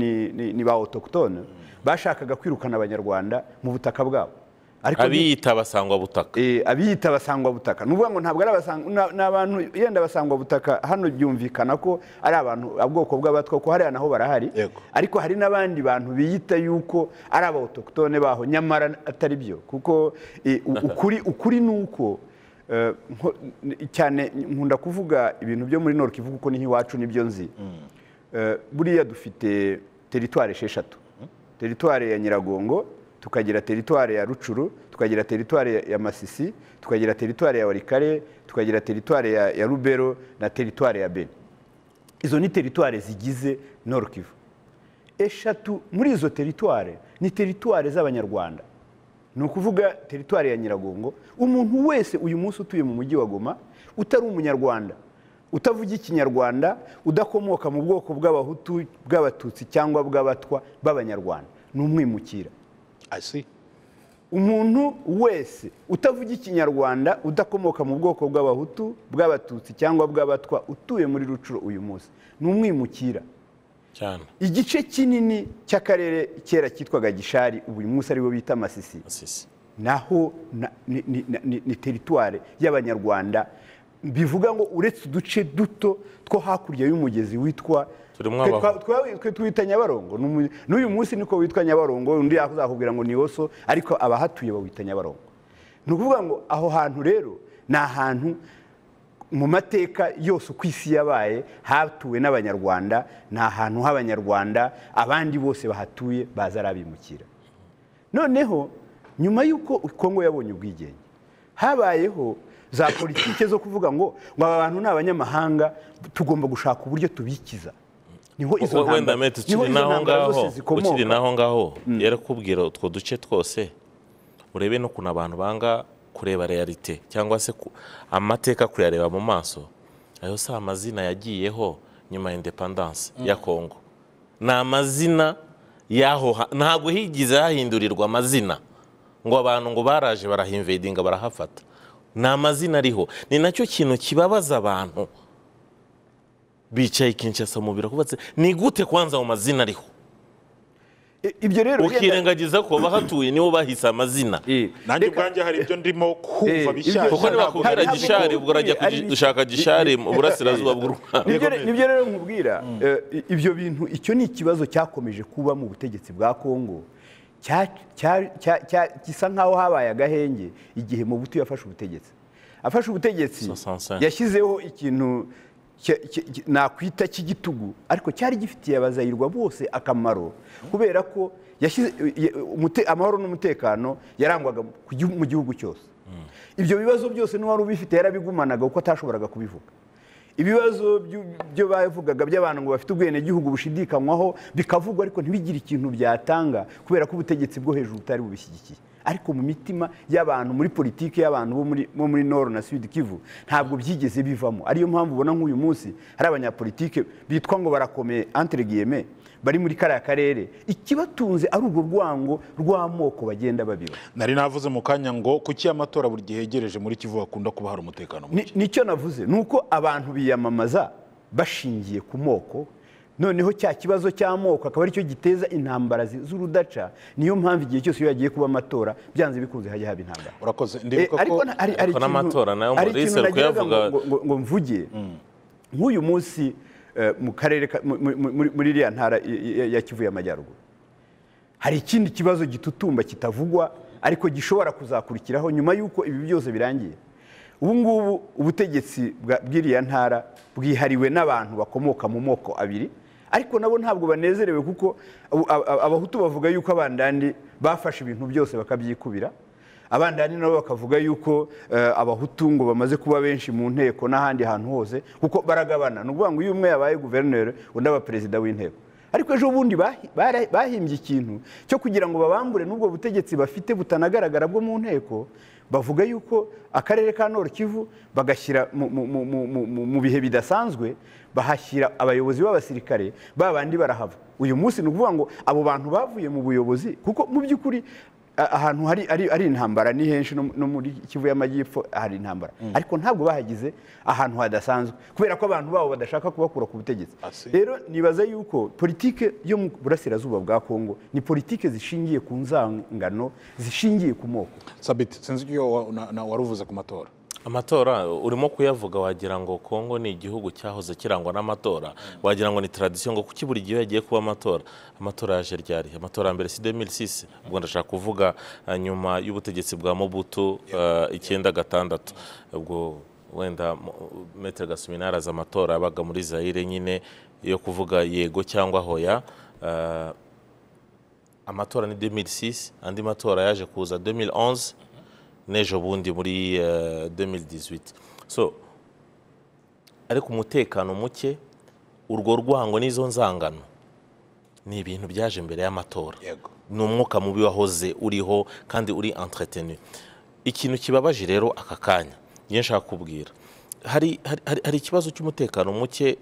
ni ba otokutone bashakaga kwirukana abanyarwanda mu butaka bwabo abiyita abasangwabutaka eh, abiyita abasangwabutaka ni ukuvuga ngo ntabwo ari abantu yenda butaka hano byumvikana ko ari abantu ubwoko bw'abatwa ko hariya naho barahari ariko hari n'abandi bantu biyita yuko ari abawutokutone baho nyamara atari byo kuko eh, ukuri ni uko eh, cyane nkunda kuvuga ibintu byo muri norki uko ni nk'iwacu nibyo nzi mm. buriya dufite teritwari esheshatu mm. teritwari ya nyiragongo tukagira teritwari ya rucuru tukagira teritwari ya masisi tukagira teritwari ya warikare tukagira teritwari ya rubero na teritwari ya beni izo ni teritwari zigize norukivu eshatu muri izo teritwari ni teritwari z'abanyarwanda ni ukuvuga teritwari ya nyiragongo umuntu wese uyu munsi utuye mu mujyi wa goma utari umunyarwanda utavuga ikinyarwanda udakomoka mu bwoko bw'abahutu bw'abatutsi cyangwa bw'abatwa b'abanyarwanda ni umwimukira asi umuntu wese utavuga ikinyarwanda udakomoka mu bwoko bw'abahutu bw'abatutsi cyangwa bw'abatwa utuye muri rucuro uyu munsi ni umwimukira cyane igice kinini cy'akarere kera cyitwaga gishari uyu munsi aribo bita masisi naho ni teritwari y'abanyarwanda bivuga ngo uretse uduce duto two hakurya y'umugezi witwa turimo twe twita nyabarongo n'uyu munsi niko witwa nyabarongo undi yakuzakubwira ngo ni woso ariko abahatuye bawita nyabarongo ni ukuvuga ngo aho hantu rero ni ahantu mu mateka yose ku isi yabaye hatuwe n'abanyarwanda ni ahantu h'abanyarwanda abandi bose bahatuye baza arabimukira noneho nyuma y'uko kongo yabonye ubwigenge habayeho za politiki zo kuvuga ngo ngo aba bantu ni abanyamahanga tugomba gushaka uburyo tubikiza niho izo wenda meti ukiri n'aho ngaho ukiri n'aho hmm. ngaho yarakubwira utwo duce twose urebe no abantu banga kureba realite cyangwa se amateka kuyareba mu maso ayo si amazina yagiyeho nyuma ya indepandanse hmm. ya kongo ni amazina y'aho ntabwo higize hahindurirwa amazina ngo abantu ngo baraje barahimvedinga barahafata ni amazina ariho ni nacyo kintu kibabaza abantu bicaye Kinshasa mu biro kubatse ni gute kwanza mu mazina ariho ibyo rero ukirengagiza ko bahatuye nibo bahise amazina eh. nanjye ubwanjye hari ibyo ndimo kumva eh, bishyashya kuko nibakubwira gishari ubwo urajya gushaka gishari mu burasirazuba bw'u rwanda nibyo rero nkubwira mm. eh, ibyo bintu icyo ni ikibazo cyakomeje kuba mu butegetsi bwa kongo gisa nk'aho habaye agahenge igihe mu butu yafashe ubutegetsi afashe ubutegetsi yashyizeho ikintu nakwita cy'igitugu ariko cyari gifitiye abazayirwa bose akamaro kubera ko amahoro n'umutekano yarangwaga mu gihugu cyose ibyo bibazo byose n'uwari ubifite yarabigumanaga kuko atashoboraga kubivuga ibibazo byo bavugaga by'abantu ngo bafite ubwenegihugu bushidikanywaho bikavugwa ariko ntibigire ikintu byatanga kubera ko ubutegetsi bwo hejuru butari bubishyigikiye ariko mu mitima y'abantu muri politiki y'abantu bo muri nord na sud kivu ntabwo byigeze bivamo ariyo mpamvu ubona nk'uyu munsi hari abanyapolitike bitwa ngo barakomeye antiregiyeme bari muri kariya karere ikibatunze ari urwo rwango rw'amoko bagenda babiba nari navuze mu kanya ngo kuki amatora buri gihe yegereje muri kivu hakunda kuba hari umutekano muke nicyo navuze ni uko abantu biyamamaza bashingiye ku moko noneho cya kibazo cy'amoko akaba aricyo giteza intambara z'urudaca niyo mpamvu igihe cyose iyo yagiye kuba amatora byanze bikunze hajya haba intambara urakoze ndibuka eh, ko n'amatora nayo ngo mvuge mm. nk'uyu munsi eh, mu karere muri iriya ntara ya Kivuye y'amajyaruguru hari ikindi kibazo gitutumba kitavugwa ariko gishobora kuzakurikiraho nyuma y'uko ibi byose birangiye ubu ngubu ubutegetsi bw'iriya ntara bwihariwe n'abantu bakomoka mu moko abiri ariko nabo ntabwo banezerewe kuko abahutu bavuga yuko abandandi bafashe ibintu byose bakabyikubira abandani nabo bakavuga yuko eh, abahutu ngo bamaze kuba benshi mu nteko n'ahandi hantu hose kuko baragabana ni ukuvuga ngo iyo umwe yabaye guverineri undi aba perezida w'inteko ariko ejo bundi bahimbye ikintu cyo kugira ngo babambure n'ubwo butegetsi bafite butanagaragara bwo mu nteko bavuga yuko akarere ka nord kivu bagashyira mu bihe bidasanzwe bahashyira abayobozi b'abasirikare ba bandi barahava uyu munsi ni ukuvuga ngo abo bantu bavuye mu buyobozi kuko mu by'ukuri ahantu hari ari intambara ni henshi no muri kivu y'amajyepfo hari intambara mm. ariko ntabwo bahagize ahantu hadasanzwe kubera ko abantu babo badashaka kubakura ku butegetsi rero nibaza yuko politiki yo mu burasirazuba bwa kongo ni politiki zishingiye ku nzangano zishingiye ku moko sabiti sinzi icyo waruvuze ku matora amatora urimo kuyavuga wagira ngo kongo ni igihugu cyahoze kirangwa n'amatora wagira ngo ni taradisiyo ngo kuki buri gihe yagiye kuba amatora amatora yaje ryari amatora mbere si demirisisi ubwo ndashaka kuvuga eh, nyuma y'ubutegetsi bwa mobutu eh, icyenda gatandatu ubwo wenda metero gasumina yaraza amatora abaga muri zayire nyine yo kuvuga yego cyangwa hoya eh, amatora ni demirisisi andi matora yaje kuza demironze n'ejo bundi muri 2018 eh, so ariko umutekano muke urwo rwango n'izo nzangano ni ibintu byaje mbere y'amatora ni umwuka mubi wahoze uriho kandi uri entretenu ikintu kibabaje rero aka kanya nshaka kubwira hari ikibazo cy'umutekano muke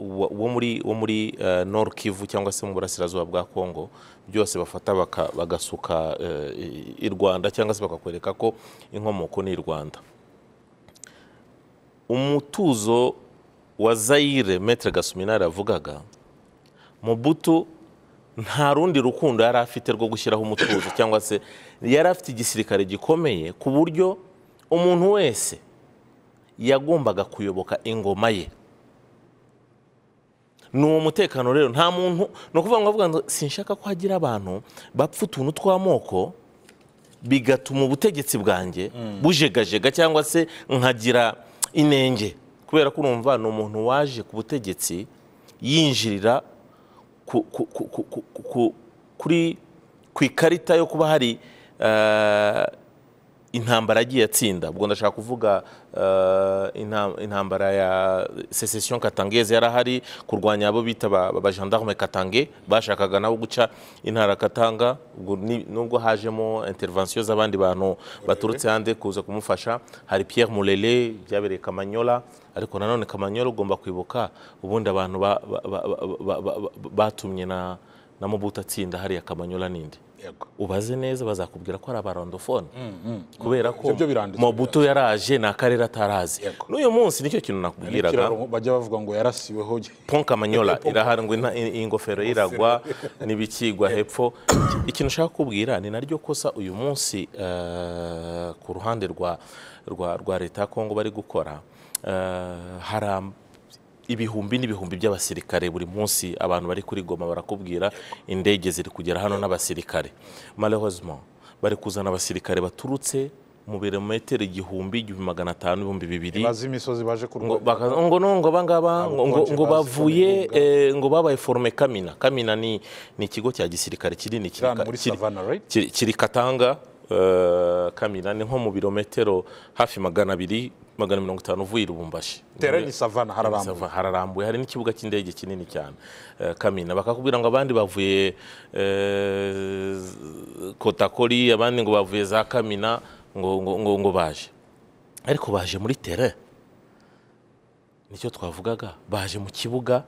wo muri wo muri eh, nord kivu cyangwa se mu burasirazuba bwa kongo byose bafata bagasuka eh, i rwanda cyangwa se bakakwereka ko inkomoko ni i rwanda umutuzo wa zayire metre gasuminari mu butu nta rundi rukundo yari afite rwo gushyiraho umutuzo cyangwa se yari afite igisirikare gikomeye ku buryo umuntu wese yagombaga kuyoboka ingoma ye ni umutekano rero nta muntu ni ukuvuga ngo avuga ngo sinshaka ko hagira abantu bapfa utuntu tw'amoko bigatuma ubutegetsi bwanjye mm. bujegajega cyangwa se nkagira inenge kubera ko urumva ni umuntu waje ku butegetsi yinjirira kuri ku ikarita yo kuba hari eh, intambara agiye atsinda ubwo ndashaka kuvuga eh, intambara ya secession katangeze yari ahari kurwanya abo bita ba gendarme katange bashakaga nabo guca intara katanga nubwo hajemo intervention z'abandi bantu baturutse hanze kuza kumufasha hari Pierre Mulele byabereye Kamanyola ariko nanone Kamanyola ugomba kwibuka ubundi abantu batumye na na mubuta atsinda hariya Kamanyola ninde ubaze neza bazakubwira ko ari abarondofone mm, mm, mm. kubera ko mobuto yaraje ni akarere atarazi n'uyu munsi nicyo kintu nakubwiraga bajya bavuga ngo yarasiweho ponkamanyola iraharangwa ingofero iragwa n'ibikigwa hepfo ikintu ushaka kubwira ni naryo kosa uyu munsi eh, ku ruhande rwa leta ya kongo bari gukora eh, ibihumbi n'ibihumbi by'abasirikare buri munsi abantu bari kuri goma barakubwira indege ziri kugera hano n'abasirikare malehozmo bari kuzana abasirikare baturutse mu birometero igihumbi igihumbi magana atanu ibihumbi bibiri ngo ngo ngo bavuye eh, ngo babaye forume kamina kamina ni ikigo cya gisirikare kinini kiri katanga Eh, kamirane nko mu birometero hafi magana abiri magana mirongo itanu uvuye i rubumbashi tereni savana hararambuye hararambuye hari n'ikibuga cy'indege kinini cyane eh, kamina bakakubwira ngo abandi bavuye eh, kotakori abandi ngo bavuye za kamina ngo ngo baje ariko baje muri tere nicyo twavugaga baje mu kibuga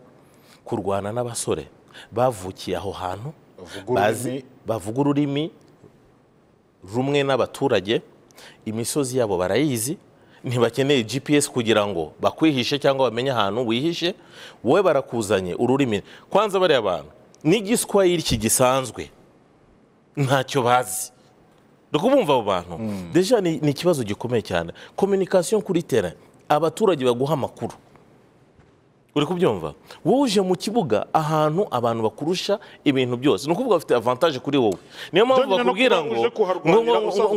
kurwana n'abasore bavukiye aho hantu bavuga ururimi rumwe n'abaturage imisozi yabo barayizi ntibakeneye gps kugira ngo bakwihishe cyangwa bamenye ahantu wihishe wowe barakuzanye ururimi kwanza bariya bantu n'igiswayiri kigisanzwe ntacyo bazi bumva abo bantu hmm. deja ni ikibazo gikomeye cyane kominikasiyo kuri tera abaturage baguha amakuru uri kubyumva wowe uje mu kibuga ahantu abantu bakurusha ibintu byose ni ukuvuga bafite avantaje kuri wowe niyo mpamvu bakubwira ngo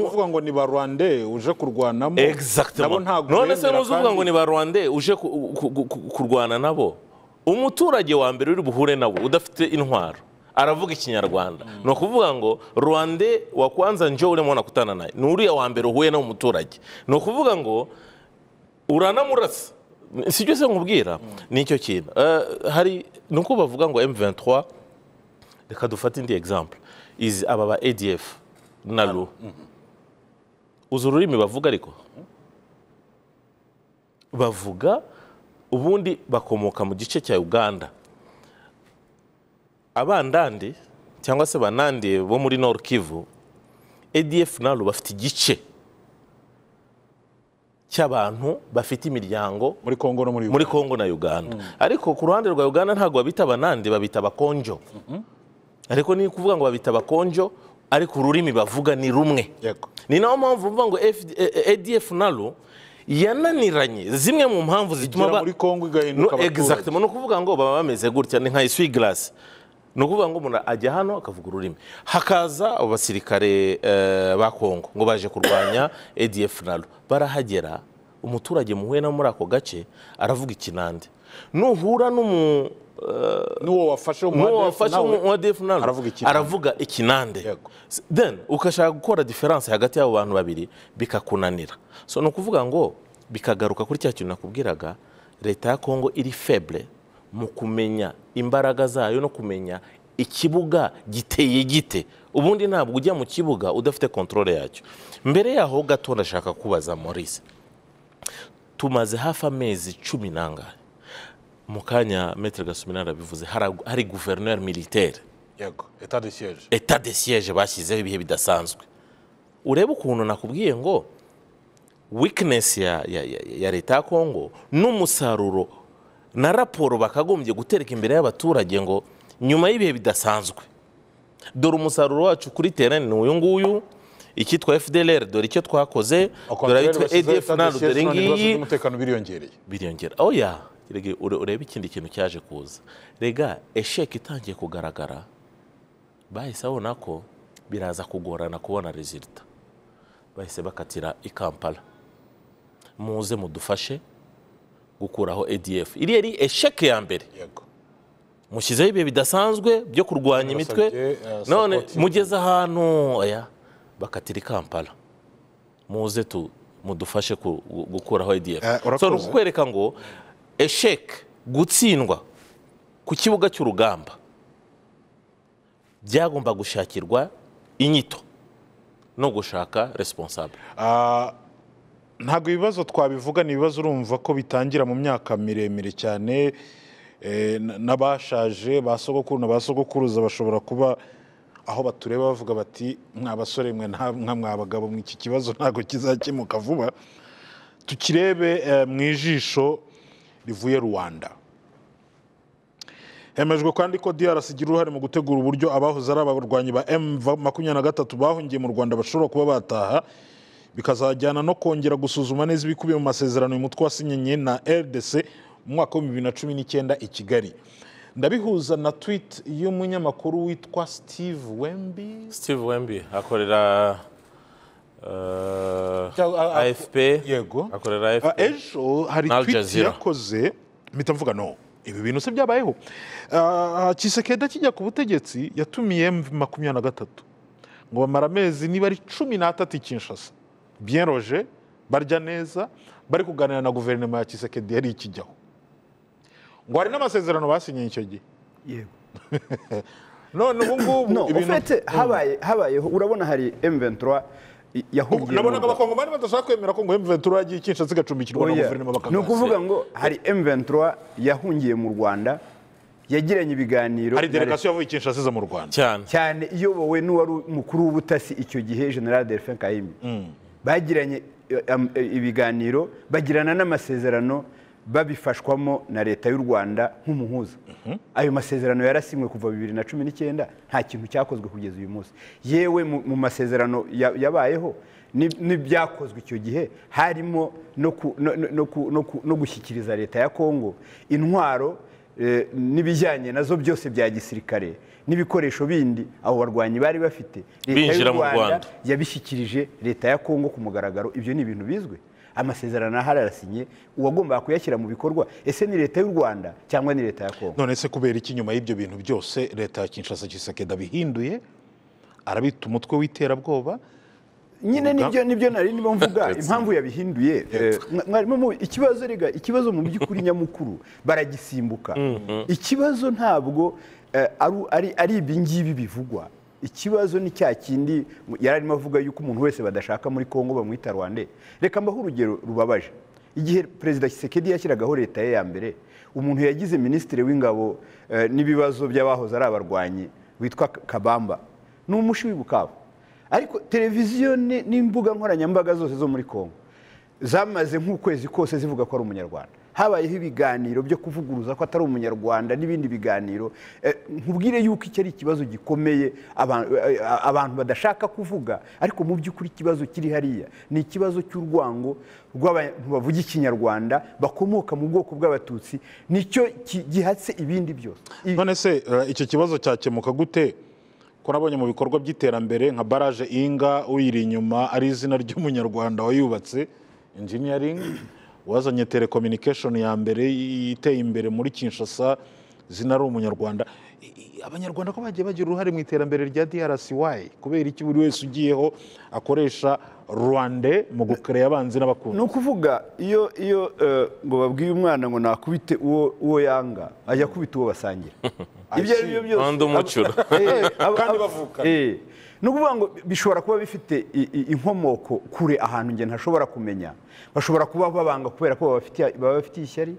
uvuga ngo ni ba rwande uje kurwanamo none se ntuzi uvuga ngo ni ba rwande uje kurwana nabo umuturage wa mbere uri buhure nabo udafite intwaro aravuga ikinyarwanda mm. ni ukuvuga ngo rwande wakwanza njo urimo nakutana naye ni uriya wa mbere uhuye n'umuturage ni ukuvuga ngo uranamurasa si ibyo se nkubwira ni kintu hari ni uko bavuga ngo M23 reka dufate indi example izi aba ba ADF na ru ah, mhm. uzi ururimi bavuga ariko bavuga ubundi bakomoka mu gice cya uganda abandandi cyangwa se banandi bo muri nord kivu adf naro bafite igice cy'abantu bafite imiryango muri Kongo muri Kongo na Uganda mm. ariko ku ruhande rwa Uganda ntabwo babita abanande babita abakonjo mm-hmm. ariko ni ukuvuga ngo babita abakonjo ariko ururimi bavuga ni rumwe ni nayo mpamvu mvuga ngo eh, eh, ADF nalo yananiranye zimwe mu mpamvu zituma muri Kongo igahinduka ni ukuvuga ngo baba bameze gutya ni nka iswigarasi ni ukuvuga ngo umuntu ajya hano akavuga ururimi hakaza abo basirikare eh, ba kongo ngo baje kurwanya adf naro barahagera umuturage muhuye no muri ako gace aravuga ikinande nuhura n'umu eh, n'uwo wafashe umudefu nawe aravuga ikinande then ugashaka gukora diferanse hagati y'abo bantu babiri bikakunanira so ni ukuvuga ngo bikagaruka kuri cya kintu nakubwiraga leta ya kongo iri febure mu kumenya imbaraga zayo no kumenya ikibuga giteye gite ubundi ntabwo ujya mu kibuga udafite kontorore yacyo mbere yaho gato ndashaka kubaza Maurice tumaze hafi amezi cumi n'angahe mu kanya metero gasumira arabivuze hari guverineri militaire yego eta de siyeje bashyizeho ibihe bidasanzwe urebe ukuntu nakubwiye ngo wikinesi ya leta ya kongo n'umusaruro na raporo bakagombye gutereka imbere y'abaturage ngo nyuma y'ibihe bidasanzwe dore umusaruro wacu kuri terane ni uyu nguyu icyitwa fdr dore icyo twakoze dore abitwa edf nano dore ngiyi umutekano biriyongereye biriyongera oya oh urebe ikindi kintu cyaje kuza rega esheke itangiye kugaragara bahise abona ko biraza kugorana kubona rezilita bahise bakatira ikampala muze mudufashe gukuraho edf iri yari esheke ya mbere mushyizeho ibihe bidasanzwe byo kurwanya imitwe uh, none mugeze ahantu bakatira kampala muze mudufashe gukuraho adf ni eh, ukukwereka ngo esheke gutsindwa ku kibuga cy'urugamba byagomba gushakirwa inyito no gushaka responsable ah, ntabwo ibibazo twabivuga ni ibibazo urumva ko bitangira mu myaka miremire cyane eh, n'abashaje ba sogokuru na ba sogokuruza bashobora kuba aho batureba bavuga bati mwabasore mwe nka mwabagabo iki kibazo ntabwo kizakemuka vuba tukirebe eh, mu ijisho rivuye rwanda hemejwe kandi ko DRC igira uruhare mu gutegura uburyo abahoze ari abarwanyi ba M makumyabiri na gatatu bahungiye mu rwanda bashobora kuba bataha bikazajyana no kongera gusuzuma neza ibikubiye mu masezerano uyu mutwe wasinyanye na rdc mu mwaka wa bibiri na cumi n'icyenda i kigali ndabihuza na tweet y'umunyamakuru witwa steve wemby steve wemby akorera uh, afp yego akorera afp ejo hari tweet yakoze mpita mvuga no ibi bintu se byabayeho kisekeda kijya ku butegetsi yatumiye makumyabiri na gatatu ngo bamara amezi niba ari cumi n'atatu i kinshasa bien roje barya neza bari kuganira na guverinoma ya kisekedi yari ikijyaho ngo hari n'amasezerano basinye icyo gihe none ubu ngubu ibintu mm. habayeho urabona hari emventura yahugiye nabonaga abakongomani badashaka kwemera ko ngo emventura yagiye ikinshi zigacumbikirwa na oh, guverinoma bakabasira ni ukuvuga ngo hari emventura yahungiye mu rwanda yagiranye ibiganiro hari delegasiyo yavuye ikinshi asize mu rwanda cyane iyobowe n'uwari umukuru w'ubutasi icyo gihe general delphin kayimi mm. bagiranye ibiganiro bagirana n'amasezerano babifashwamo na leta y'u rwanda nk'umuhuza mhm. ayo masezerano yarasinywe kuva bibiri na cumi n'icyenda nta kintu cyakozwe kugeza uyu munsi yewe mu masezerano yabayeho n'ibyakozwe icyo gihe harimo no gushyikiriza leta ya kongo intwaro eh, n'ibijyanye nazo byose bya gisirikare n'ibikoresho bindi abo barwanyi bari bafite leta y'u rwanda yabishyikirije leta ya kongo ku mugaragaro ibyo ni ibintu bizwi amasezerano ahari arasinye uwagombaga kuyashyira mu bikorwa ese ni leta y'u rwanda cyangwa ni leta ya kongo none se kubera iki nyuma y'ibyo bintu byose leta ya kinshasa kisekeda bihinduye arabita umutwe w'iterabwoba nyine nibyo nibyo nari nibo mvuga impamvu yabihinduye eh, mwarimu ikibazo rega ikibazo mu by'ukuri nyamukuru baragisimbuka mm-hmm. ikibazo ntabwo Eh, ari ibingibi bivugwa ikibazo ni cya kindi yari arimo avuga yuko umuntu wese badashaka muri congo bamwita rwande reka mbaho urugero rubabaje igihe perezida kisekedi yashyiragaho leta ye ya mbere umuntu yagize minisitiri w'ingabo eh, n'ibibazo by'abahoze ari abarwanyi witwa kabamba ni umushi w'ibukaba ariko televiziyo n'imbuga nkoranyambaga zose zo muri congo zamaze nk'ukwezi kose zivuga ko ari umunyarwanda habayeho ibiganiro byo kuvuguruza ko atari umunyarwanda n'ibindi biganiro eh, nkubwire yuko icyo ari ikibazo gikomeye eh, abantu badashaka kuvuga ariko mu by'ukuri ikibazo kiri hariya ni ikibazo cy'urwango rw'abantu bavuga ikinyarwanda bakomoka mu bwoko bw'abatutsi nicyo gihatse ibindi byose none se eh, icyo kibazo cyakemuka gute ko nabonye mu bikorwa by'iterambere nka baraje inga uyiri inyuma ari izina ry'umunyarwanda wayubatse injiniyaringi wazanye telecommunication ya mbere iteye imbere muri kinshasa zina ari umunyarwanda abanyarwanda ko bagiye bagira uruhare mu iterambere rya DRCY kubera iki buri wese ugiyeho akoresha rwande mu gukereya abanzi n'abakunzi ni ukuvuga iyo iyo eh, ngo babwiye umwana ngo nakubite uwo yanga ajya akubita uwo basangira ibyo ari byo byose kandi umucura kandi bavuka ni ukuvuga ngo bishobora kuba bifite inkomoko kure ahantu njye ntashobora kumenya bashobora kuba babanga kubera ko baba bafitiye ishyari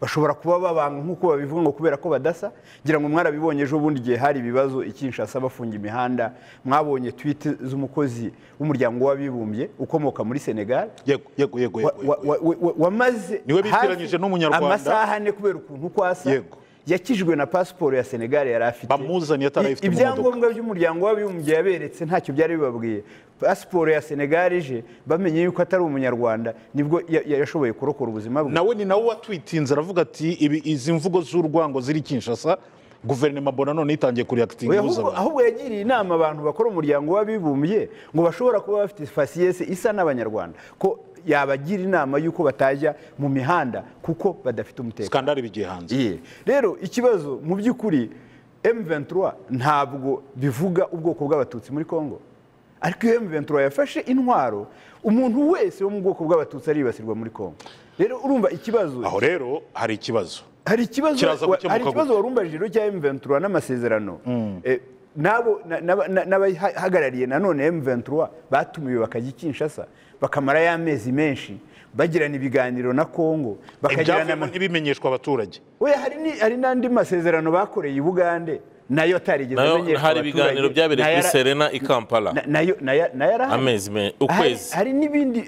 bashobora kuba babanga nk'uko babivuga ngo kubera ko badasa ngira ngo mwarabibonye ejo bundi igihe hari ibibazo ikinshasa bafunga imihanda mwabonye twite z'umukozi w'umuryango w'abibumbye ukomoka muri senegal wamaze amasaha ane kubera ukuntu uko asa yakijwe na pasiporo ya senegali yari afite bamuzaniye atarayifite ibyangombwa by'umuryango w'abibumbye yaberetse ntacyo byari bibabwiye pasiporo ya senegali ije bamenye yuko atari umunyarwanda nibwo yashoboye kurokora ubuzima bwe nawe ni nawe watwitinze aravuga ati izi mvugo z'urwango ziri kinshasa guverinoma bona none itangiye kuriyakitinga ubuzima ahubwo yagiriye inama abantu bakora umuryango w'abibumbye ngo bashobora kuba bafite fasiyesi isa n'abanyarwanda ko yabagira inama y'uko batajya mu mihanda kuko badafite umutekano sikandari bigiye hanze rero ikibazo mu by'ukuri M23 ntabwo bivuga ubwoko bw'abatutsi muri Congo ariko iyo M23 yafashe intwaro umuntu wese wo mu bwoko bw'abatutsi aribasirwa muri Kongo rero urumva ikibazo aho rero hari ikibazo hari ikibazo warumbaje rero cya M23 n'amasezerano mm. eh, n'abo n'abahagarariye nanone M23 batumiwe bakajya i bakamara y'amezi menshi bagirana ibiganiro na kongo ntibimenyeshwa abaturage hari n'andi masezerano bakoreye i bugande nayo atarigeze amenyeshwa hari ibiganiro byabereye kuri serena i kampala ukwezi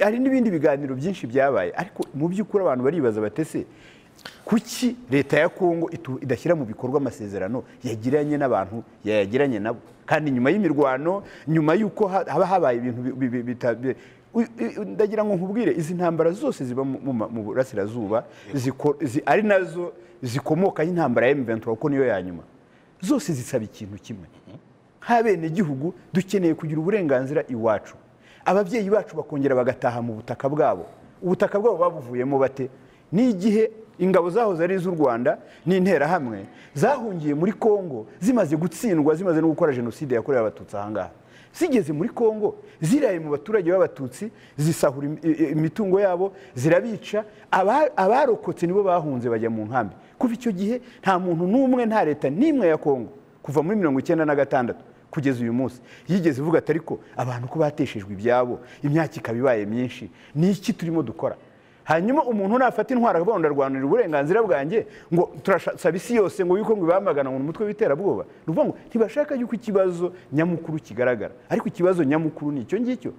hari n'ibindi biganiro byinshi byabaye ariko mu by'ukuri abantu baribaza batese kuki leta ya kongo idashyira mu bikorwa amasezerano yagiranye n'abantu yayagiranye nabo kandi nyuma y'imirwano nyuma y'uko haba habaye ibintu ndagira ngo nkubwire izi ntambara zose ziba mu burasirazuba ari nazo zikomokaho intambara ya m kuko niyo ya nyuma zose zisaba ikintu kimwe nk'abenegihugu dukeneye kugira uburenganzira iwacu ababyeyi bacu bakongera bagataha mu butaka bwabo ubutaka bwabo babuvuyemo bate n'igihe ingabo zahoze ari iz'u rwanda n'interahamwe zahungiye muri congo zimaze gutsindwa zimaze no gukora jenoside yakorewe abatutsi ahangaha zigeze muri congo ziraye mu baturage b'abatutsi zisahura imitungo yabo zirabica abarokotse nibo bahunze bajya mu nkambi kuva icyo gihe nta muntu n'umwe nta leta n'imwe ya congo kuva muri mirongo icyenda na gatandatu kugeza uyu munsi yigeze ivuga atari ko abantu ko bateshejwe ibyabo imyaka ikaba ibaye myinshi ni iki turimo dukora hanyuma umuntu nafata intwaro akavuga ngo ndarwanira uburenganzira bwanjye ngo turasaba isi yose ngo yuko ngo ibamagana mu mutwe w'iterabwoba ni ukuvuga ngo ntibashaka yuko ikibazo nyamukuru kigaragara ariko ikibazo nyamukuru ni icyo ngicyo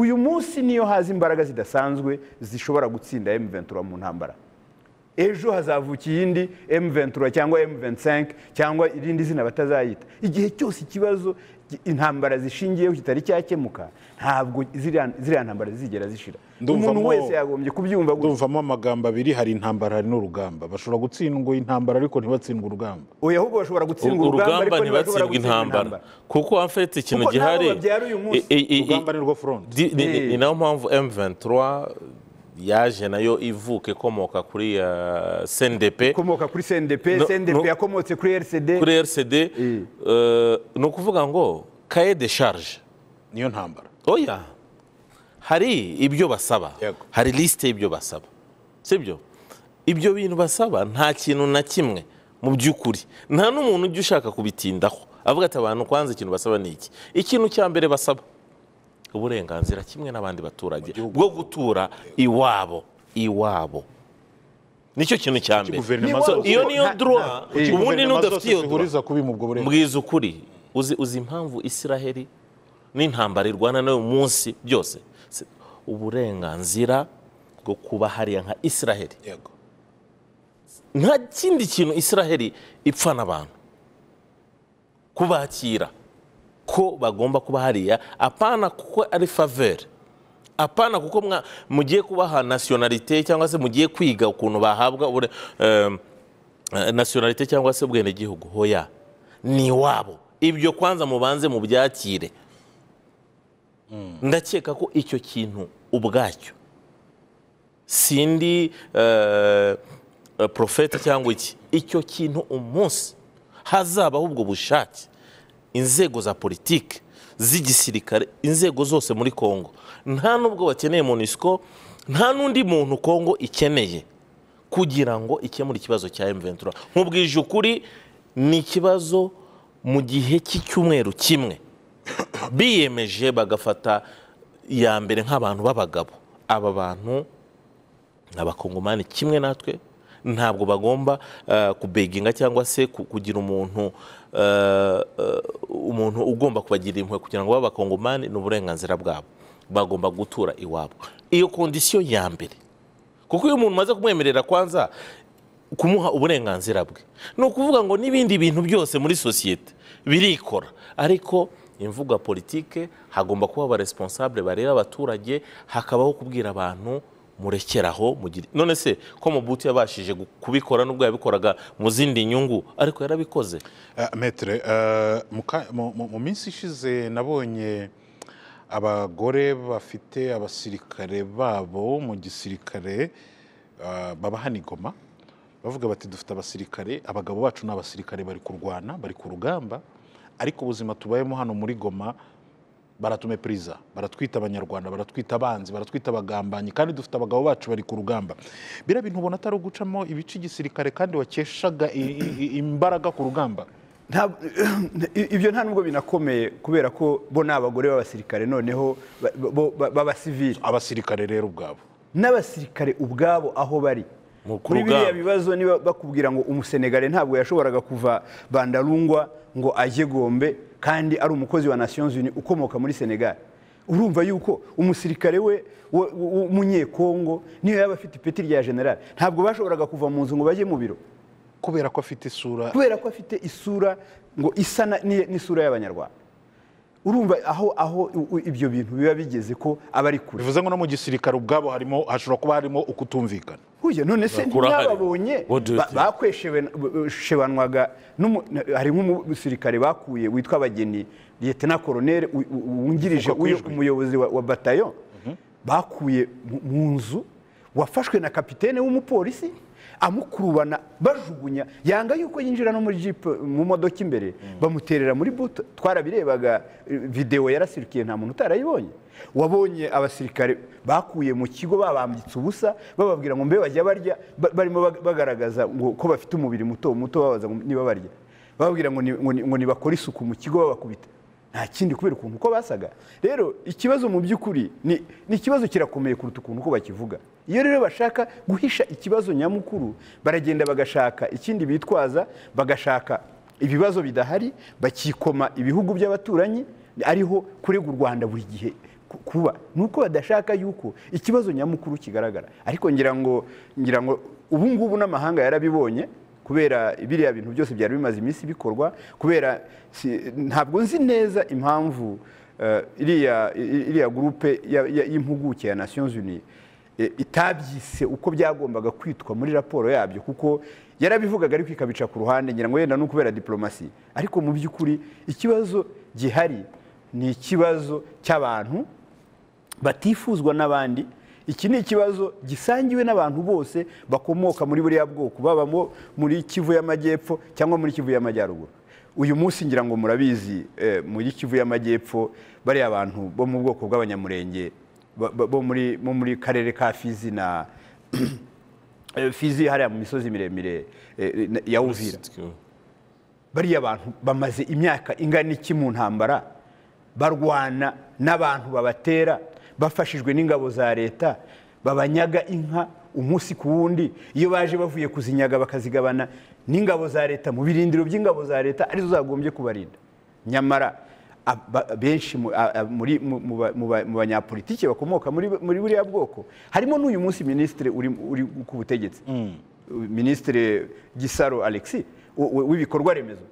uyu munsi niyo haza imbaraga zidasanzwe zishobora gutsinda m Ventura mu ntambara ejo hazavuka iyindi m Ventura cyangwa M25 cyangwa irindi zina batazayita igihe cyose ikibazo intambara zishingiyeho kitari cyakemuka ntabwo ziriya ntambara zizigera zishira umuntu wese yagombye kubyumva ndumvamo amagambo abiri hari intambara hari n'urugamba bashobora gutsindwa intambara ariko ntibatsindwe urugamba oya ahubwo bashobora gutsindwa urugamba ariko ntibatsindwe intambara kuko afite ikintu gihari urugamba ni rwo foronti eh. ni nayo mpamvu m yaje nayo ivuka ikomoka kuri uh, CNDP ikomoka kuri CNDP CNDP yakomotse kuri RCD kuri RCD eh. uh, ni ukuvuga ngo kaye de charge niyo ntambara oya oh, hari ibyo basaba hari lisite y'ibyo basaba sibyo ibyo bintu basaba nta kintu na kimwe mu by'ukuri nta n'umuntu ujya ushaka kubitindaho avuga ati abantu kwanze ikintu basaba ni iki ikintu cya mbere basaba uburenganzira kimwe n'abandi baturage bwo gutura iwabo iwabo nicyo kintu cya mbere iyo niyo dorowa ubundi n'udafite iyo dorowa mbwiza ukuri uzi impamvu isiraheli n'intambara irwana n'uyu munsi byose uburenganzira bwo kuba hariya nka isiraheli nta kindi kintu israheli ipfana abantu kubakira ko bagomba kuba hariya apana kuko ari faveri apana kuko mugiye kubaha nasiyonarite cyangwa se mugiye kwiga ukuntu bahabwa nasiyonarite cyangwa se ubwenegihugu hoya ni iwabo ibyo kwanza mubanze mu byakire ndakeka ko icyo kintu ubwacyo sindi eh, porofeti cyangwa iki icyo kintu umunsi hazabaho ubwo bushake inzego za politiki z'igisirikare inzego zose muri congo nta nubwo bakeneye monisiko nta n'undi muntu kongo ikeneye kugira ngo ikemure ikibazo cya emventura nk'ubwije ukuri ni ikibazo mu gihe cy'icyumweru kimwe biyemeje bagafata ya mbere nk'abantu b'abagabo aba bantu ni abakongomani kimwe natwe ntabwo bagomba eh, kubeginga cyangwa se kugira umuntu Eh, eh, umuntu ugomba kubagirira impuhwe kugira ngo babe abakongomani ni uburenganzira bwabo bagomba gutura iwabo iyo kondisiyo ya mbere kuko iyo umuntu umaze kumwemerera kwanza kumuha uburenganzira bwe ni ukuvuga ngo n'ibindi bintu byose muri sosiyete birikora ariko imvuga politike hagomba kuba abaresponsable bareba abaturage hakabaho kubwira abantu murekera aho none se ko mubuti yabashije kubikora n'ubwo yabikoraga mu zindi nyungu ariko yarabikoze eh, metere eh, mu minsi ishize nabonye abagore bafite abasirikare babo mu gisirikare eh, baba hano igoma bavuga bati dufite abasirikare abagabo bacu ni abasirikare bari kurwana bari ku rugamba ariko ubuzima tubayemo hano muri goma baratumepuriza baratwita abanyarwanda baratwita abanzi baratwita abagambanyi kandi dufite abagabo bacu bari ku rugamba biriya bintu ubona atari ugucamo ibice igisirikare kandi wakeshaga imbaraga ku rugamba ibyo nta nubwo binakomeye kubera ko bo ni abagore b'abasirikare noneho b'abasivili abasirikare rero ubwabo n'abasirikare ubwabo aho bari kuri biriya bibazo niba bakubwira ngo umusenegare ntabwo yashoboraga kuva bandalungwa ngo ajye gombe kandi ari umukozi wa nasiyozi Union ukomoka muri senegali urumva yuko umusirikare we w'umunyekongo niyo yaba afite ipeti rya generali ntabwo bashoboraga kuva mu nzu ngo bajye mu biro kubera ko afite isura kubera ko afite isura ngo isa n'isura y'abanyarwanda urumva aho aho ibyo bintu biba bigeze ko aba ari kure bivuze ngo no mu gisirikare ubwabo harimo hashobora kuba harimo ukutumvikana huye none se ntibababonye bakweshebanwaga hari nk'umusirikare bakuye witwa abageni na koroneri wungirije umuyobozi wa batayo mhm. bakuye mu nzu wafashwe na kapitene w'umupolisi amukurubana bajugunya yanga yuko yinjira no muri jipe mu modoka imbere mm. bamuterera muri buto twarabirebaga eh, videwo yarasirikiye nta muntu utarayibonye wabonye abasirikare bakuye mu kigo babambitse ubusa bababwira ngo mbe bajya barya barimo bagaragaza ngo ko bafite umubiri muto muto babaza niba barya bababwira ngo ntibakore isuku mu kigo babakubita nta kindi kubera ukuntu uko basaga rero ikibazo mu by'ukuri ni ikibazo kirakomeye kuruta ukuntu uko bakivuga iyo rero bashaka guhisha ikibazo nyamukuru baragenda bagashaka ikindi bitwaza bagashaka ibibazo bidahari bakikoma ibihugu by'abaturanyi ariho kurega u rwanda buri gihe kuba ni uko badashaka yuko ikibazo nyamukuru kigaragara ariko ngira ngo ngira ngo ubungubu n'amahanga yarabibonye kubera biriya bintu byose byari bimaze iminsi bikorwa kubera ntabwo nzi neza impamvu eh, iriya gurupe y'impuguke ya Nations Unies eh, itabyise uko byagombaga kwitwa muri raporo yabyo kuko yarabivugaga ariko ikabica ku ruhande ngira ngo yenda no kubera diporomasi ariko mu by'ukuri ikibazo gihari ni ikibazo cy'abantu batifuzwa n'abandi iki ni ikibazo gisangiwe n'abantu bose bakomoka muri buriya bwoko babamo muri kivu y'amajyepfo cyangwa muri kivu y'amajyaruguru uyu munsi ngira ngo murabizi eh, muri kivu y'amajyepfo bariya bantu bo mu bwoko bw'abanyamurenge bo muri karere ka fizi na eh, fizi hariya mu misozi miremire eh, ya uvira bariya bantu bamaze imyaka ingana iki mu ntambara barwana n'abantu babatera bafashijwe n'ingabo za leta babanyaga inka umunsi ku wundi iyo baje bavuye kuzinyaga bakazigabana n'ingabo za leta mu birindiro by'ingabo za leta arizo zagombye kubarinda nyamara benshi mu banyapolitiki bakomoka muri buriya bwoko harimo n'uyu munsi minisitiri uri ku butegetsi mm. minisitiri gisaro alexis w'ibikorwa remezo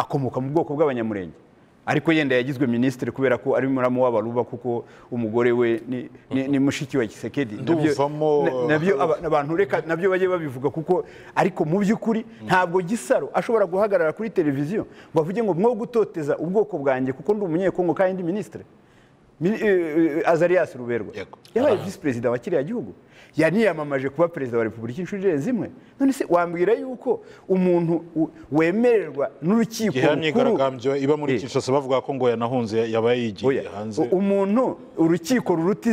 akomoka mu bwoko bw'abanyamurenge ariko yenda yagizwe minisitiri kubera ko ari muramu w'abaruba kuko umugore we ni mushiki wa gisekedi nabyo bajye babivuga kuko ariko mu by'ukuri hmm. ntabwo gisaro ashobora guhagarara kuri televiziyo ngo avuge ngo mwo gutoteza ubwoko bwanjye kuko ndi umunyekongo kandi ndi minisitiri Eh, eh, eh, azarias ruberwa yabaye visi perezida wa kiriya gihugu yaniyamamaje kuba perezida wa repubulika inshuro irenze imwe none se wambwira yuko umuntu wemererwa n'urukiko rukuru iba muri kinshasa bavuga ko ngo yanahunze yaba yigiye hanze umuntu urukiko ruruta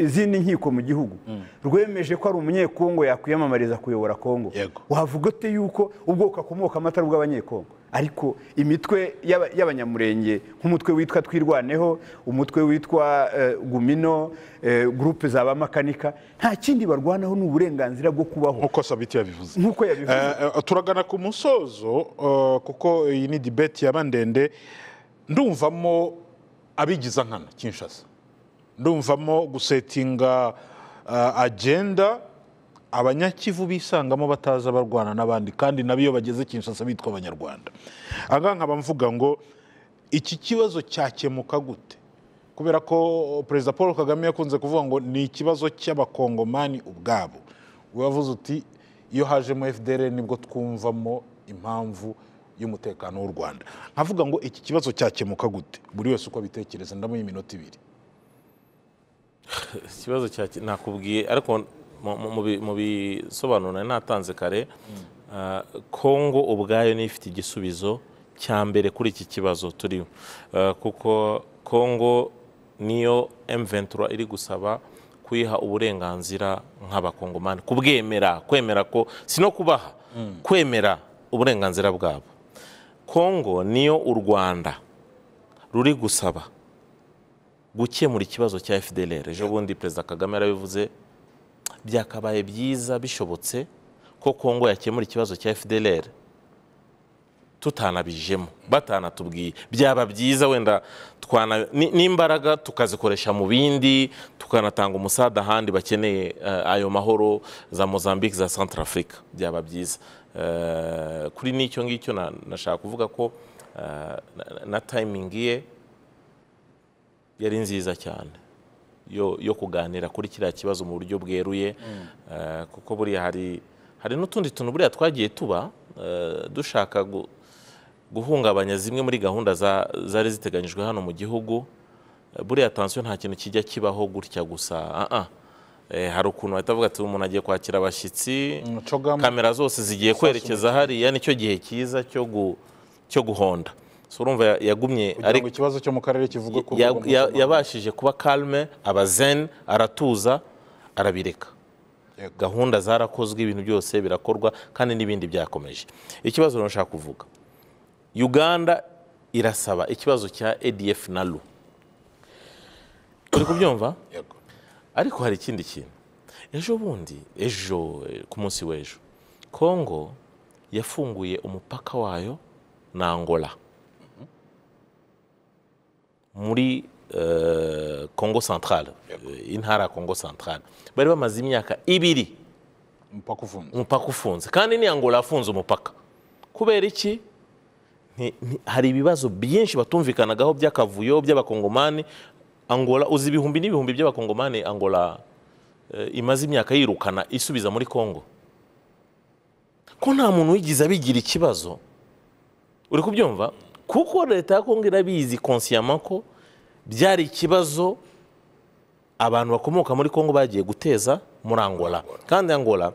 izindi nkiko mu gihugu hmm. rwemeje ko ari umunyekongo yakwiyamamariza kuyobora kongo wavuga ute yuko ubwoko akomokamo atari ubw'abanyekongo ariko imitwe y'abanyamurenge nk'umutwe witwa twirwaneho umutwe witwa eh, gumino eh, gurupe za bamakanika nta kindi barwanaho ni uburenganzira bwo kubaho nk'uko sabiti yabivuze nk'uko yabivuze eh, turagana ku musozo kuko iyi ni dibeti yaba ndende ndumvamo abigiza nkana kinshasa ndumvamo gusetinga agenda abanyakivu bisangamo bataza barwana n'abandi kandi nabo iyo bageze kinshasa bitwa abanyarwanda aha nkaba mvuga ngo iki kibazo cyakemuka gute kubera ko perezida paul kagame yakunze kuvuga ngo ni ikibazo cy'abakongomani ubwabo wavuze uti iyo hajemo fdr nibwo twumvamo impamvu y'umutekano w'u rwanda nkavuga ngo iki kibazo cyakemuka gute buri wese uko abitekereza ndamuha iminota ibiri ikibazo nakubwiye ariko mu bisobanuro natanze kare kongo eh, ubwayo niyo ifite igisubizo cya mbere kuri iki kibazo turiho eh, kuko kongo niyo emventura iri gusaba kuyiha uburenganzira nk'abakongomani kubwemera kwemera ko si no kubaha mm. kwemera uburenganzira bwabo kongo niyo u rwanda ruri gusaba gukemura ikibazo cya fdlr ejo bundi perezida kagame yarabivuze byakabaye byiza bishobotse ko kongo yakemura ikibazo cya fdlr tutanabijemo batanatubwiye byaba byiza wenda n'imbaraga tukazikoresha mu bindi tukanatanga umusada ahandi bakeneye eh, ayo mahoro za mozambique za centre africa byaba byiza eh, kuri n'icyo ngicyo nashaka kuvuga ko eh, na tayimingi ye yari nziza cyane yo kuganira kuri kiriya kibazo mu buryo bweruye mm. eh, kuko buriya hari hari n'utundi tuntu buriya twagiye tuba eh, dushaka guhungabanya zimwe muri gahunda zari ziteganyijwe hano mu gihugu eh, buriya tansiyo nta kintu kijya kibaho gutya gusa hari ukuntu bahita bavuga ati umuntu agiye kwakira abashyitsi mm, kamera zose zigiye kwerekeza hariya nicyo gihe cyiza cyo guhonda urumva yagumye ariko ikibazo cyo mu karere kivuga ko yabashije kuba karme abazeni aratuza arabireka gahunda zarakozwe ibintu byose birakorwa kandi n'ibindi byakomeje ikibazo nashaka kuvuga uganda irasaba ikibazo cya edf na ru turi kubyumva ariko hari ikindi kintu ejo bundi ejo ku munsi w'ejo kongo yafunguye umupaka wayo na angola muri euh, congo centrale euh, intara ya congo centrale bari bamaze imyaka ibiri umupaka ufunze kandi ni angola afunze umupaka kubera iki hari ibibazo byinshi batumvikanagaho by'akavuyo by'abakongomani angola uzi ibihumbi n'ibihumbi by'abakongomani angola eh, imaze imyaka yirukana isubiza muri congo ko nta muntu wigeze abigira ikibazo uri kubyumva kuko leta ya kongo irabizi konsiyama ko byari ikibazo abantu bakomoka muri kongo bagiye guteza muri angola kandi angola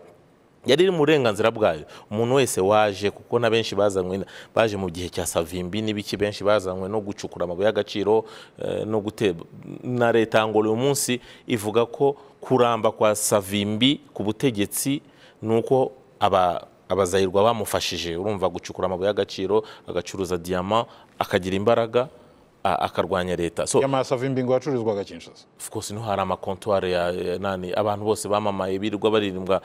yari iri mu burenganzira bwayo umuntu wese waje kuko na benshi bazanywe baje mu gihe cya savimbi n'ibiki benshi bazanywe no gucukura amabuye y'agaciro eh, no guteba na leta angola uyu munsi ivuga ko kuramba kwa savimbi ku butegetsi ni uko aba abazahirwa bamufashije urumva gucukura amabuye y'agaciro agacuruza diyama akagira imbaraga akarwanya leta so yamasava imbingo yacururizwaga Kinshasa of course hari amakontwari nani abantu bose bamamaye birirwa baririmbwa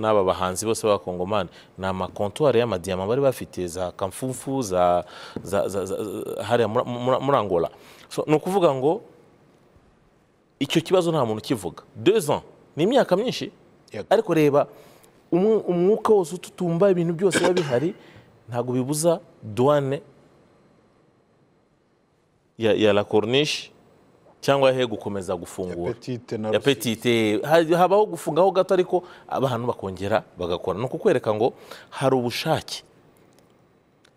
n'aba bahanzi bose b'abakongomani ni amakontwari y'amadiyama bari bafite za kamfufu za za hariya muri Angola ni ukuvuga ngo icyo kibazo nta muntu ukivuga deux ans ni imyaka myinshi ariko reba umwuka wose ututumba ibintu byose biba bihari ntabwo bibuza duwane ya la corniche cyangwa he gukomeza gufungura ya petite habaho gufungaho gato ariko abantu bakongera bagakora ni ukukwereka ngo hari ubushake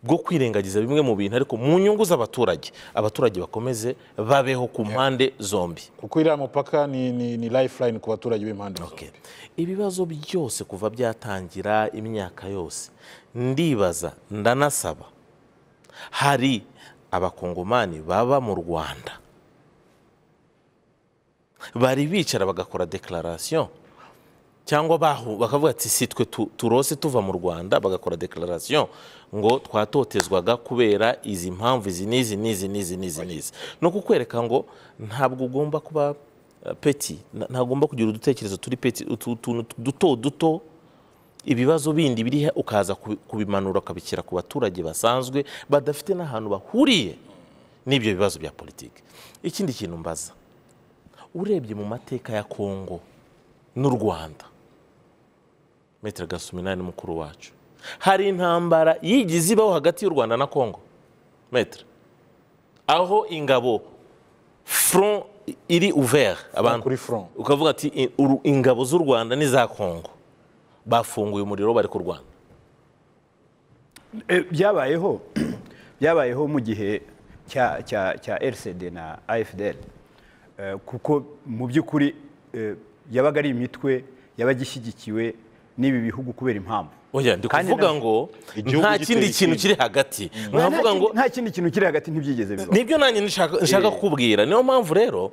bwo kwirengagiza bimwe mu bintu ariko mu nyungu z'abaturage abaturage bakomeze babeho ku mpande zombi kuko iriya mupaka ni lifeline ku baturage b'impande zombi ibibazo byose kuva byatangira imyaka yose ndibaza ndanasaba hari abakongomani baba mu rwanda bari bicara bagakora dekararasiyo cyangwa bakavuga ati si twe turose tuva mu rwanda bagakora dekararasiyo ngo twatotezwaga kubera izi mpamvu izi n'izi n'izi n'izi n'izi n'izi ni ukukwereka ngo ntabwo ugomba kuba eh, peti ntagomba kugira udutekerezo turi peti utuntu duto duto ibibazo bindi biri ukaza kubimanura ukabishyira ku baturage basanzwe badafite n'ahantu bahuriye n'ibyo bibazo bya politiki ikindi kintu mbaza urebye mu mateka ya kongo n'u rwanda metero gasuminani mukuru wacu hari intambara yigize ibaho hagati y'u rwanda na congo metero aho ingabo front iri uvere abantu ukavuga ati ingabo z'u rwanda n'iza congo bafunguye umuriro bari ku rwanda eh, byabayeho byabayeho mu gihe cya rcd na afdl eh, kuko mu by'ukuri eh, yabaga ari imitwe yabaga ishyigikiwe n'ibi bihugu kubera impamvu oya ndi kuvuga ngo nta kindi kintu kiri hagati navuga ngo nta kindi kintu kiri hagati ntibyigeze bibaho nibyo nanjye eh. nshaka kukubwira niyo mpamvu rero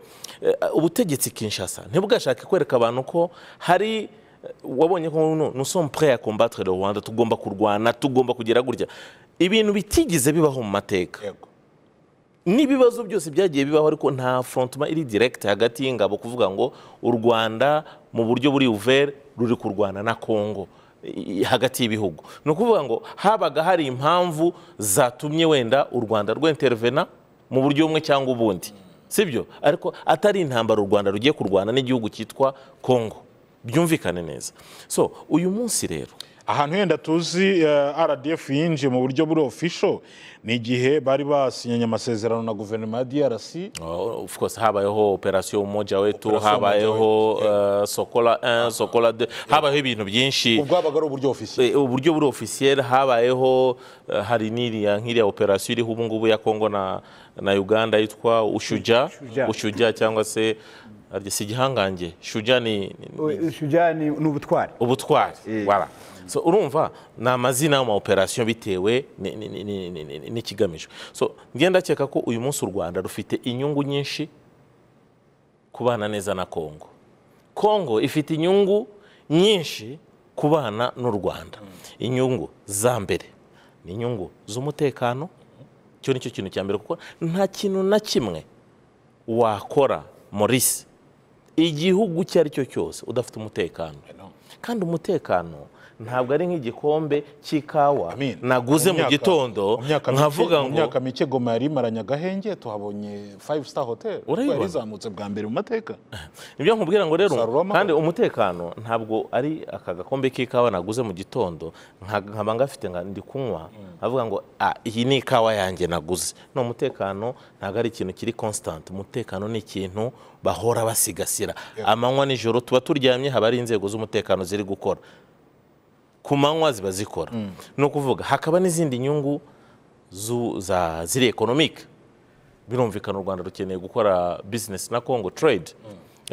eh, ubutegetsi kinshasa ntibwashake kwereka abantu ko hari eh, wabonye ko nous sommes prêts à combattre Rwanda tugomba kurwana tugomba kugera gutya ibintu bitigeze bibaho mu mateka n'ibibazo byose byagiye bibaho ariko nta forontoma iri direkiti hagati y'ingabo kuvuga ngo u rwanda mu buryo buri uvere ruri kurwana na kongo hagati y'ibihugu ni ukuvuga ngo habaga hari impamvu zatumye wenda u rwanda rwentervena mu buryo bumwe cyangwa ubundi si byo ariko atari intambara u rwanda rugiye kurwana n'igihugu cyitwa kongo byumvikane neza so uyu munsi rero ahantu yenda tuzi uh, eh, rdf yinjiye mu buryo buri official ni gihe bari basinyanye amasezerano na guverinoma ya drc oh, of course habayeho operation umoja wetu habayeho uh, sokola 1 uh, sokola 2 yeah. habayeho ibintu byinshi ubwo habaga ari uburyo officiel eh, uburyo buri officiel habayeho uh, hari niri n'iriya nk'iriya operation iri hubu ngubu ya kongo na na uganda yitwa ushuja ushuja cyangwa se arya si gihangange shuja ni shuja ni ubutware ubutwari wala urumva ni amazina y'ama bitewe n'ikigamijwe ngenda ndakeka ko uyu munsi u rwanda rufite inyungu nyinshi kubana neza na kongo kongo ifite inyungu nyinshi kubana n'u rwanda inyungu za mbere ni inyungu z'umutekano icyo ni cyo kintu cya mbere kuko nta kintu na kimwe wakora morisi igihugu icyo ari cyo cyose udafite umutekano kandi umutekano ntabwo ari nk'igikombe cy'ikawa naguze mu gitondo nkavuga ngo imyaka mike goma yari imaranye agahenge tuhabonye fayive sita hoteli urayibona izamutse bwa mbere mu mateka nibyo nkubwira ngo rero kandi umutekano ntabwo ari aka gakombe k'ikawa naguze mu gitondo nkaba ngafite ndi kunywa mm. nkavuga ngo ah, iyi ni ikawa yanjye naguze ni umutekano ntabwo ari ikintu kiri consitanti umutekano ni ikintu bahora basigasira amanywa nijoro tuba turyamye haba hari inzego z'umutekano ziri gukora ku manywa ziba zikora mm. ni ukuvuga hakaba n'izindi nyungu za ziri ekonomike birumvikana u rwanda rukeneye gukora bizinesi na kongo trade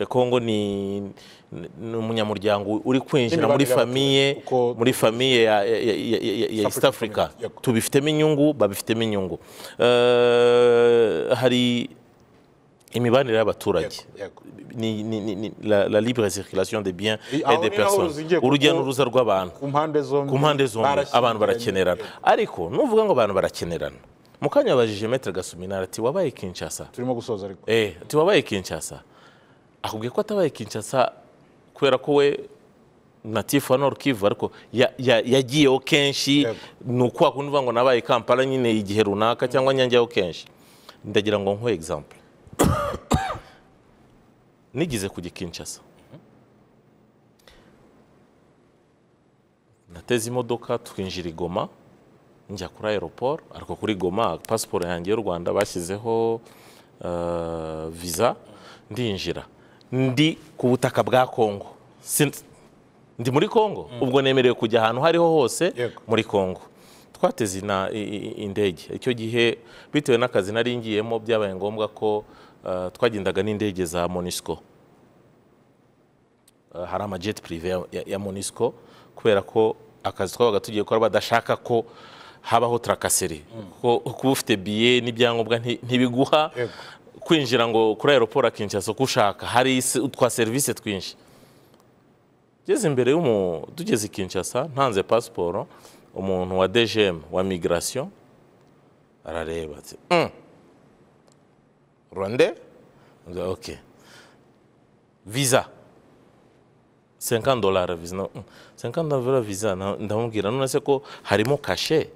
kongo mm. eh, ni umunyamuryango uri kwinjira muri famiye muri famiye ya east africa tubifitemo inyungu babifitemo inyungu eh, hari imibanire y'abaturage la libre circulation des biens et des personnes urujya n'uruza rw'abantu ku mpande zombi abantu barakenerana ariko nuvuga ngo abantu barakenerana mu kanya yabajije metere gasuminara ati wabaye kinshasa turimo gusoza ariko eh ati wabaye kinshasa akubwiye ko atabaye kinshasa kubera ko we natifu wa Nord ariko yagiyeho kenshi ni uko wakundi uvuga ngo nabaye kampala nyine igihe runaka cyangwa mm. nyangeyeho kenshi ndagira ngo nkuhe example nigize kujya Kinshasa nateze imodoka twinjira i goma njya kuri aeroport ariko kuri goma pasiporo yanjye y'u rwanda bashyizeho euh, viza ndinjira ndi ku butaka bwa kongo ndi muri kongo mm. ubwo nemerewe kujya ahantu hariho hose muri kongo twateze indege icyo gihe bitewe n'akazi nari ngiyemo byabaye ngombwa ko Eh, twagendaga n'indege za monisco eh, hari amajeti purive ya monisco kubera ko akazi twabaga tugiye gukora badashaka ko habaho tarakaseri mm. kuba ufite biye n'ibyangombwa ntibiguha kwinjira ngo kuri aeroport akinjira uko ushaka hari utwa serivisi twinshi tugeze imbere y'umu tugeze kinshasa ntanze pasiporo umuntu wa dgm wa migirasiyo arareba ati mm. rwandais ok visa 50 dollars visa 50 hmm. dollars visa ndamubwira none se ko harimo kashe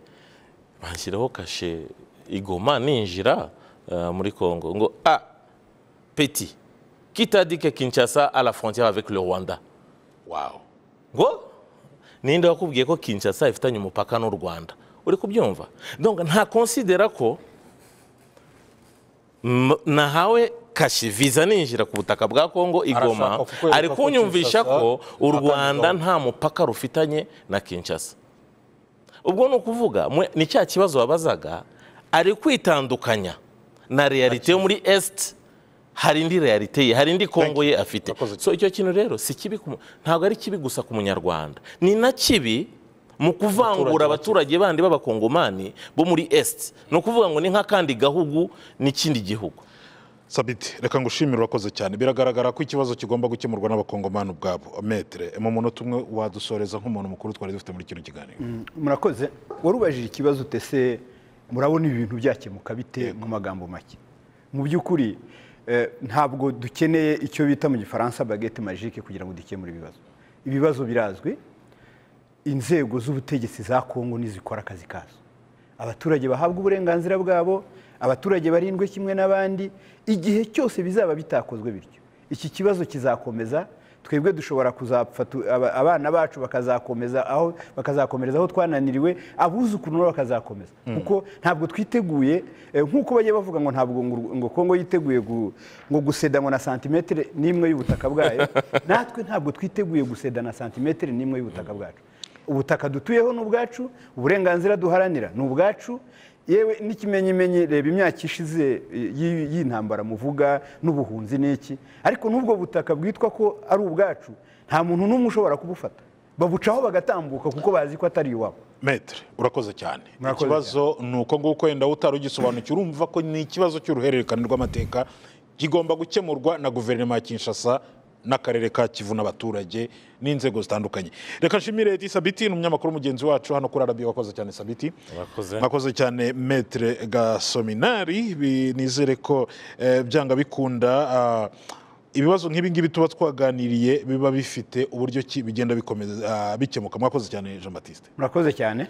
banshyiraho kashe igoma ninjira euh, muri congo ngo ah, a peti kitadi ke kinshasa à la frontière avec le rwanda wow ngo ninde wakubwiye ko kinshasa ifitanye umupaka n'u rwanda uri kubyumva donc nta konsidera ko nahawe kashi viza ninjira ku butaka bwa kongo igoma ari kunyumvisha ko u rwanda nta mupaka rufitanye na kinshasa ubwo ni ukuvuga ni cya kibazo wabazaga ari kwitandukanya na realite yo muri est hari indi realite ye hari indi kongo ye afite so icyo kintu rero si kibi ntabwo ari kibi gusa ku munyarwanda ni na kibi mu kuvangura abaturage bandi b'abakongomani bo muri esite ni ukuvuga ngo ni nk'akandi gahugu n'ikindi gihugu sabiti reka ngushimire urakoze cyane biragaragara ko ikibazo kigomba gukemurwa n'abakongomani ubwabo metere mu munota umwe wadusoreza nk'umuntu mukuru twari dufite muri kino kiganiro mm, murakoze warubajije ikibazo utese murabona ibintu byakemuka bite mu magambo make mu by'ukuri eh, ntabwo dukeneye icyo bita mu gifaransa bagete magike kugira ngo dukemure ibibazo ibibazo birazwi inzego z'ubutegetsi za kongo nizikora akazi kazo abaturage bahabwa uburenganzira bwabo abaturage barindwe kimwe n'abandi igihe cyose bizaba bitakozwe bityo iki kibazo kizakomeza twebwe dushobora kuzafata abana bacu bakazakomeza aho bakazakomereza aho twananiriwe abuzukuru nabo bakazakomeza hmm. kuko ntabwo twiteguye eh, nk'uko bajya bavuga ngo ntabwo ngo kongo yiteguye ngo gusedanwa na santimetero n'imwe y'ubutaka bwayo natwe ntabwo twiteguye guseda na santimetero n'imwe y'ubutaka bwacu ubutaka dutuyeho ni ubwacu uburenganzira duharanira ni ubwacu yewe n'ikimenyimenyi reba imyaka ishize y'intambara muvuga n'ubuhunzi n'iki ariko n'ubwo butaka bwitwa ko ari ubwacu nta muntu n'umwe ushobora kubufata babucaho bagatambuka kuko bazi ko atari iwabo metere urakoze cyane ikibazo ni uko nguko wenda utari ugisobanukiwe urumva ko ni ikibazo cy'uruhererekane rw'amateka kigomba gukemurwa na guverinoma ya kinshasa n'akarere ka kivu n'abaturage n'inzego zitandukanye reka nshimire edi sabiti ni umunyamakuru mugenzi wacu hano kuri arabi wakoze cyane sabiti wakoze cyane metere gasominari binizere ko eh, byanga bikunda ah, ibibazo nk'ibingibi tuba twaganiriye biba bifite uburyo bigenda bikomeza ah, bikemuka mwakoze cyane jean batiste murakoze cyane